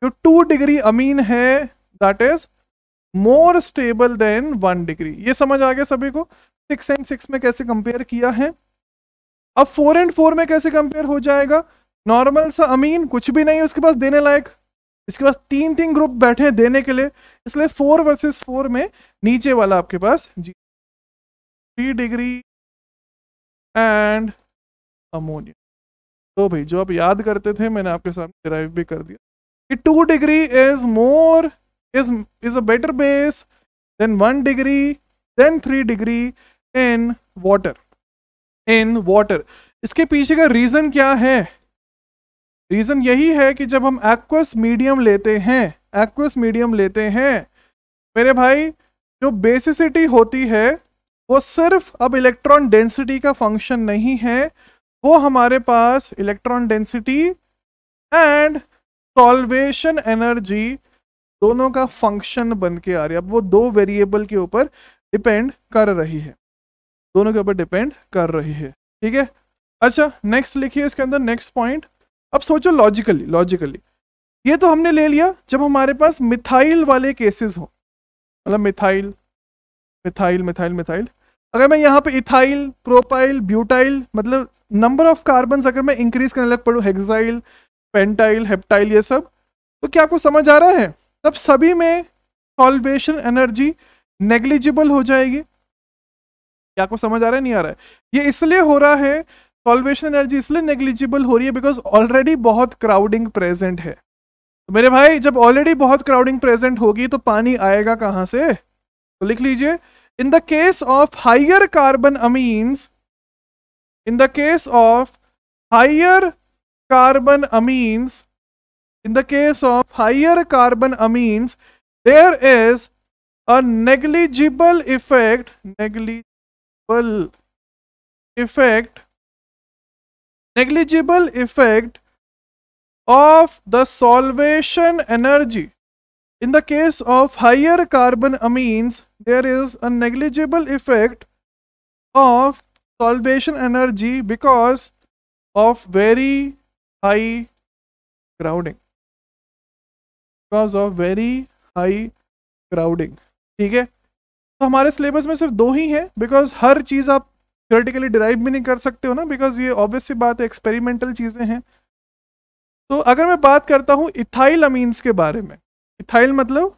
जो टू डिग्री अमीन है that is more stable than one degree ये समझ आ गया सभी को सिक्स एंड सिक्स में कैसे कंपेयर किया है अब फोर एंड फोर में कैसे कंपेयर हो जाएगा नॉर्मल सा अमीन कुछ भी नहीं उसके पास देने लायक इसके पास तीन तीन ग्रुप बैठे हैं देने के लिए इसलिए फोर वर्सेस फोर में नीचे वाला आपके पास जी थ्री डिग्री एंड अमोनिया तो भाई जो आप याद करते थे मैंने आपके सामने ड्राइव भी कर दिया कि two degree is more is is a better base than one degree than three degree in water in water इसके पीछे का रीज़न क्या है रीज़न यही है कि जब हम एक्वस मीडियम लेते हैं एक्वस मीडियम लेते हैं मेरे भाई जो बेसिसिटी होती है वो सिर्फ अब इलेक्ट्रॉन डेंसिटी का फंक्शन नहीं है वो हमारे पास electron density and solvation energy दोनों का फंक्शन बन के आ रही है अब वो दो वेरिएबल के ऊपर डिपेंड कर रही है दोनों के ऊपर डिपेंड कर रही है ठीक है अच्छा नेक्स्ट लिखिए इसके अंदर नेक्स्ट पॉइंट अब सोचो लॉजिकली लॉजिकली ये तो हमने ले लिया जब हमारे पास मिथाइल वाले केसेस हो मतलब मिथाइल मिथाइल मिथाइल मिथाइल अगर मैं यहाँ पे इथाइल प्रोपाइल ब्यूटाइल मतलब नंबर ऑफ कार्बन अगर मैं इंक्रीज करने लग पड़ू हेक्साइल पेंटाइल हेप्टाइल ये सब तो क्या आपको समझ आ रहा है तब सभी में सॉल्वेशन एनर्जी नेग्लिजिबल हो जाएगी क्या आपको समझ आ रहा है नहीं आ रहा है ये इसलिए हो रहा है सॉल्वेशन एनर्जी इसलिए नेग्लिजिबल हो रही है बिकॉज ऑलरेडी बहुत क्राउडिंग प्रेजेंट है तो मेरे भाई जब ऑलरेडी बहुत क्राउडिंग प्रेजेंट होगी तो पानी आएगा कहाँ से तो लिख लीजिए in the case of higher carbon amines in the case of higher carbon amines, in the case of higher carbon amines, there is a negligible effect, negligible effect, negligible effect of the solvation energy. In the case of higher carbon amines, there is a negligible effect of solvation energy because of very high crowding because of very high crowding ठीक है तो हमारे syllabus में सिर्फ दो ही हैं because हर चीज़ आप theoretically derive भी नहीं कर सकते हो ना बिकॉज ये ऑब्वियस बात है एक्सपेरिमेंटल चीज़ें हैं तो अगर मैं बात करता हूँ इथाइल अमीन्स के बारे में इथाइल मतलब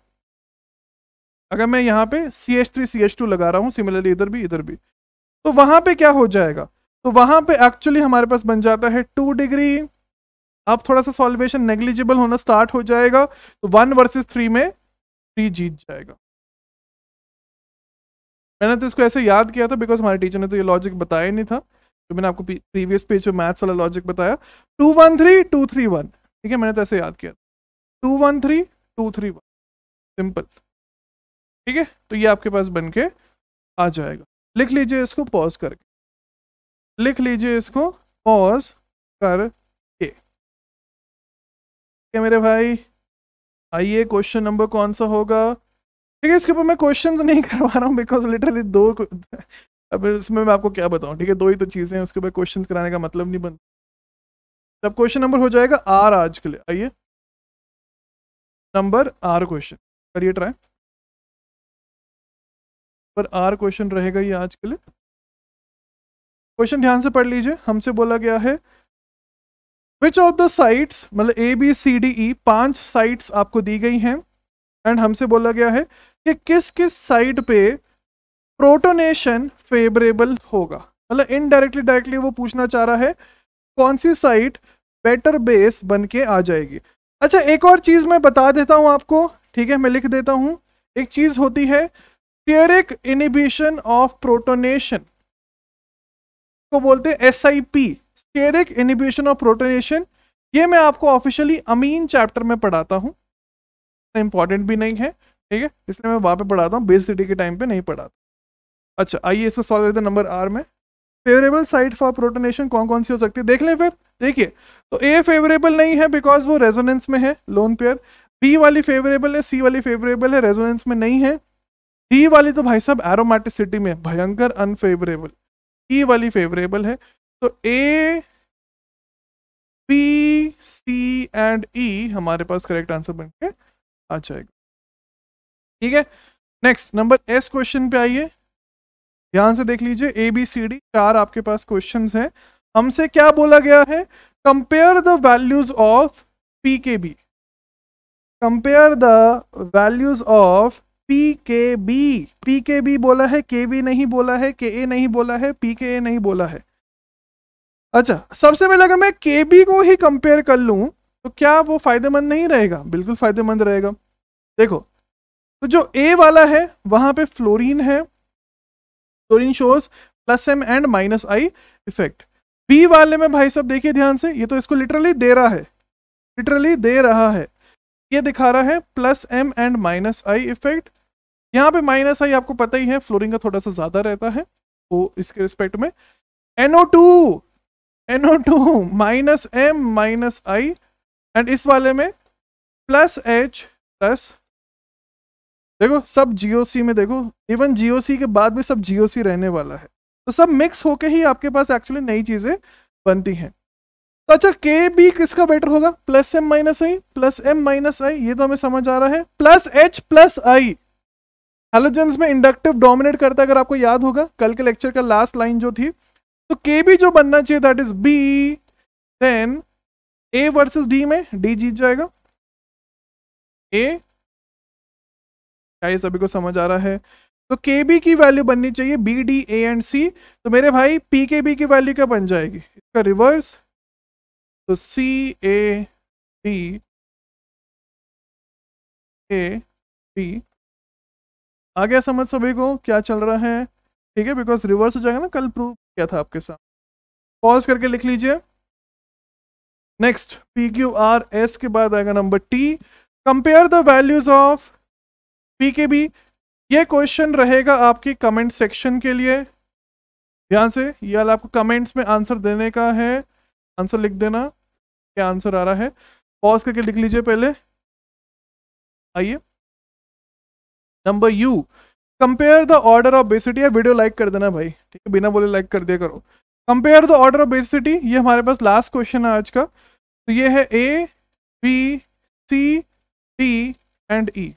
अगर मैं यहाँ पे C H three C H two लगा रहा हूँ सिमिलरली इधर भी इधर भी तो वहाँ पे क्या हो जाएगा तो वहाँ पे एक्चुअली हमारे पास बन जाता है टू डिग्री अब थोड़ा सा सॉल्वेशन नेग्लिजिबल होना स्टार्ट हो जाएगा तो वन वर्सेस थ्री में थ्री जीत जाएगा मैंने तो इसको ऐसे याद किया था बिकॉज हमारे टीचर ने तो ये लॉजिक बताया नहीं था जो मैंने आपको प्रीवियस पेज पे मैथ्स वाला लॉजिक बताया two one three two three one ठीक है मैंने तो ऐसे याद किया था two one three two three one simple ठीक है तो ये आपके पास बन के आ जाएगा लिख लीजिए इसको पॉज करके लिख लीजिए इसको पॉज कर है मेरे भाई आइए क्वेश्चन नंबर कौन सा होगा ठीक है इसके ऊपर मैं क्वेश्चन नहीं करवा रहा हूँ बिकॉज लिटरली दो अब इसमें मैं आपको क्या बताऊँ ठीक है दो ही तो चीज़ें हैं उसके ऊपर क्वेश्चन कराने का मतलब नहीं बनता तब क्वेश्चन नंबर हो जाएगा आर आज के लिए आइए नंबर आर क्वेश्चन करिए ट्राई पर आर क्वेश्चन रहेगा ये आज के लिए क्वेश्चन ध्यान से पढ़ लीजिए हमसे बोला गया है विच ऑफ द साइट्स मतलब ए बी सी डी ई पांच साइट्स आपको दी गई हैं एंड हमसे बोला गया है कि किस किस साइड पे प्रोटोनेशन फेवरेबल होगा मतलब इनडायरेक्टली डायरेक्टली वो पूछना चाह रहा है कौन सी साइट बेटर बेस बन के आ जाएगी अच्छा एक और चीज़ मैं बता देता हूँ आपको ठीक है मैं लिख देता हूँ एक चीज़ होती है टेरिक इनिबिशन ऑफ प्रोटोनेशन को बोलते हैं S I P steric inhibition of protonation ये मैं आपको ऑफिशियली अमीन चैप्टर में पढ़ाता हूँ इंपॉर्टेंट भी नहीं है ठीक है इसलिए मैं वहाँ पे पढ़ाता हूँ बेस सिटी के टाइम पे नहीं पढ़ाता अच्छा आइए इसको सॉल्व करते नंबर आर में फेवरेबल साइट फॉर प्रोटोनेशन कौन कौन सी हो सकती है देख लें फिर देखिए तो ए फेवरेबल नहीं है बिकॉज वो रेजोनेंस में है लोन पेयर बी वाली फेवरेबल है सी वाली फेवरेबल है रेजोनेंस में नहीं है डी वाली तो भाई साहब एरोमेटिसिटी में भयंकर अनफेवरेबल ई e वाली फेवरेबल है तो ए पी सी एंड ई हमारे पास करेक्ट आंसर बन के आ जाएगा ठीक है नेक्स्ट नंबर एस क्वेश्चन पे आइए ध्यान से देख लीजिए ए बी सी डी चार आपके पास क्वेश्चन हैं हमसे क्या बोला गया है compare the values of P K B compare the values of P K B P K B बोला है के बी नहीं बोला है के ए नहीं बोला है पी के ए नहीं बोला है अच्छा सबसे पहले अगर मैं के बी को ही कंपेयर कर लूँ तो क्या वो फ़ायदेमंद नहीं रहेगा बिल्कुल फ़ायदेमंद रहेगा देखो तो जो ए वाला है वहां पे फ्लोरीन है fluorine shows plus M and minus I effect B वाले में भाई सब देखिए ध्यान से ये तो इसको लिटरली दे रहा है लिटरली दे रहा है ये दिखा रहा है plus M and minus I effect यहाँ पे माइनस आई आपको पता ही है फ्लोरिन का थोड़ा सा ज़्यादा रहता है वो तो इसके रिस्पेक्ट में NO2 N O two minus M minus I and इस वाले में प्लस एच प्लस देखो सब जीओसी में देखो इवन जीओसी के बाद भी सब जीओसी रहने वाला है तो सब मिक्स होके ही आपके पास एक्चुअली नई चीज़ें बनती हैं तो अच्छा के बी किसका बेटर होगा plus M minus I plus M minus I ये तो हमें समझ आ रहा है plus H plus I halogens में इंडक्टिव डोमिनेट करता है अगर आपको याद होगा कल के लेक्चर का लास्ट लाइन जो थी तो के भी जो बनना चाहिए that is B then A versus D में डी जीत जाएगा ए क्या ये सभी को समझ आ रहा है तो के बी की वैल्यू बननी चाहिए B D A and C तो मेरे भाई पी के बी की वैल्यू क्या बन जाएगी इसका रिवर्स तो सी ए डी ए बी आ गया समझ सभी को क्या चल रहा है ठीक है बिकॉज रिवर्स हो जाएगा ना कल प्रूफ किया था आपके साथ पॉज करके लिख लीजिए next P Q R S के बाद आएगा number T compare the values of P K B ये क्वेश्चन रहेगा आपकी कमेंट सेक्शन के लिए ध्यान से ये आपको कमेंट्स में आंसर देने का है आंसर लिख देना क्या आंसर आ रहा है पॉज करके लिख लीजिए पहले आइए number U compare the order of basicity या वीडियो लाइक कर देना भाई ठीक है बिना बोले लाइक कर दिया करो compare the order of basicity ये हमारे पास लास्ट क्वेश्चन है आज का तो ये है A B C D and E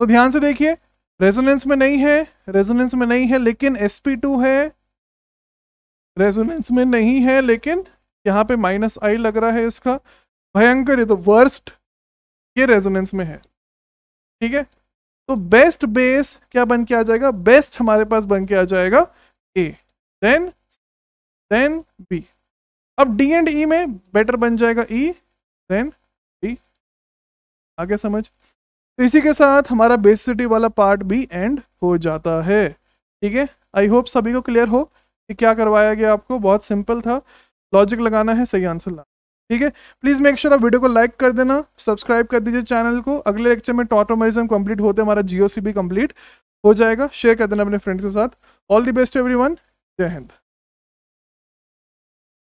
तो ध्यान से देखिए रेजोनेंस में नहीं है रेजोनेंस में नहीं है लेकिन एस पी टू है रेजोनेंस में नहीं है लेकिन यहाँ पे माइनस आई लग रहा है इसका भयंकर ये तो वर्स्ट ये रेजोनेंस में है ठीक है तो बेस्ट बेस क्या बन के आ जाएगा बेस्ट हमारे पास बन के आ जाएगा ए देन देन बी अब डी एंड ई में बेटर बन जाएगा ई देन बी आगे समझ तो इसी के साथ हमारा बेसिसिटी वाला पार्ट भी एंड हो जाता है ठीक है आई होप सभी को क्लियर हो कि क्या करवाया गया आपको बहुत सिंपल था लॉजिक लगाना है सही आंसर लाना ठीक है प्लीज मेक श्योर आप वीडियो को लाइक कर देना सब्सक्राइब कर दीजिए चैनल को अगले लेक्चर में टॉटोमाइजम कंप्लीट होते हमारा जियो भी कंप्लीट हो जाएगा शेयर कर देना अपने फ्रेंड्स के साथ ऑल द बेस्ट एवरी जय हिंद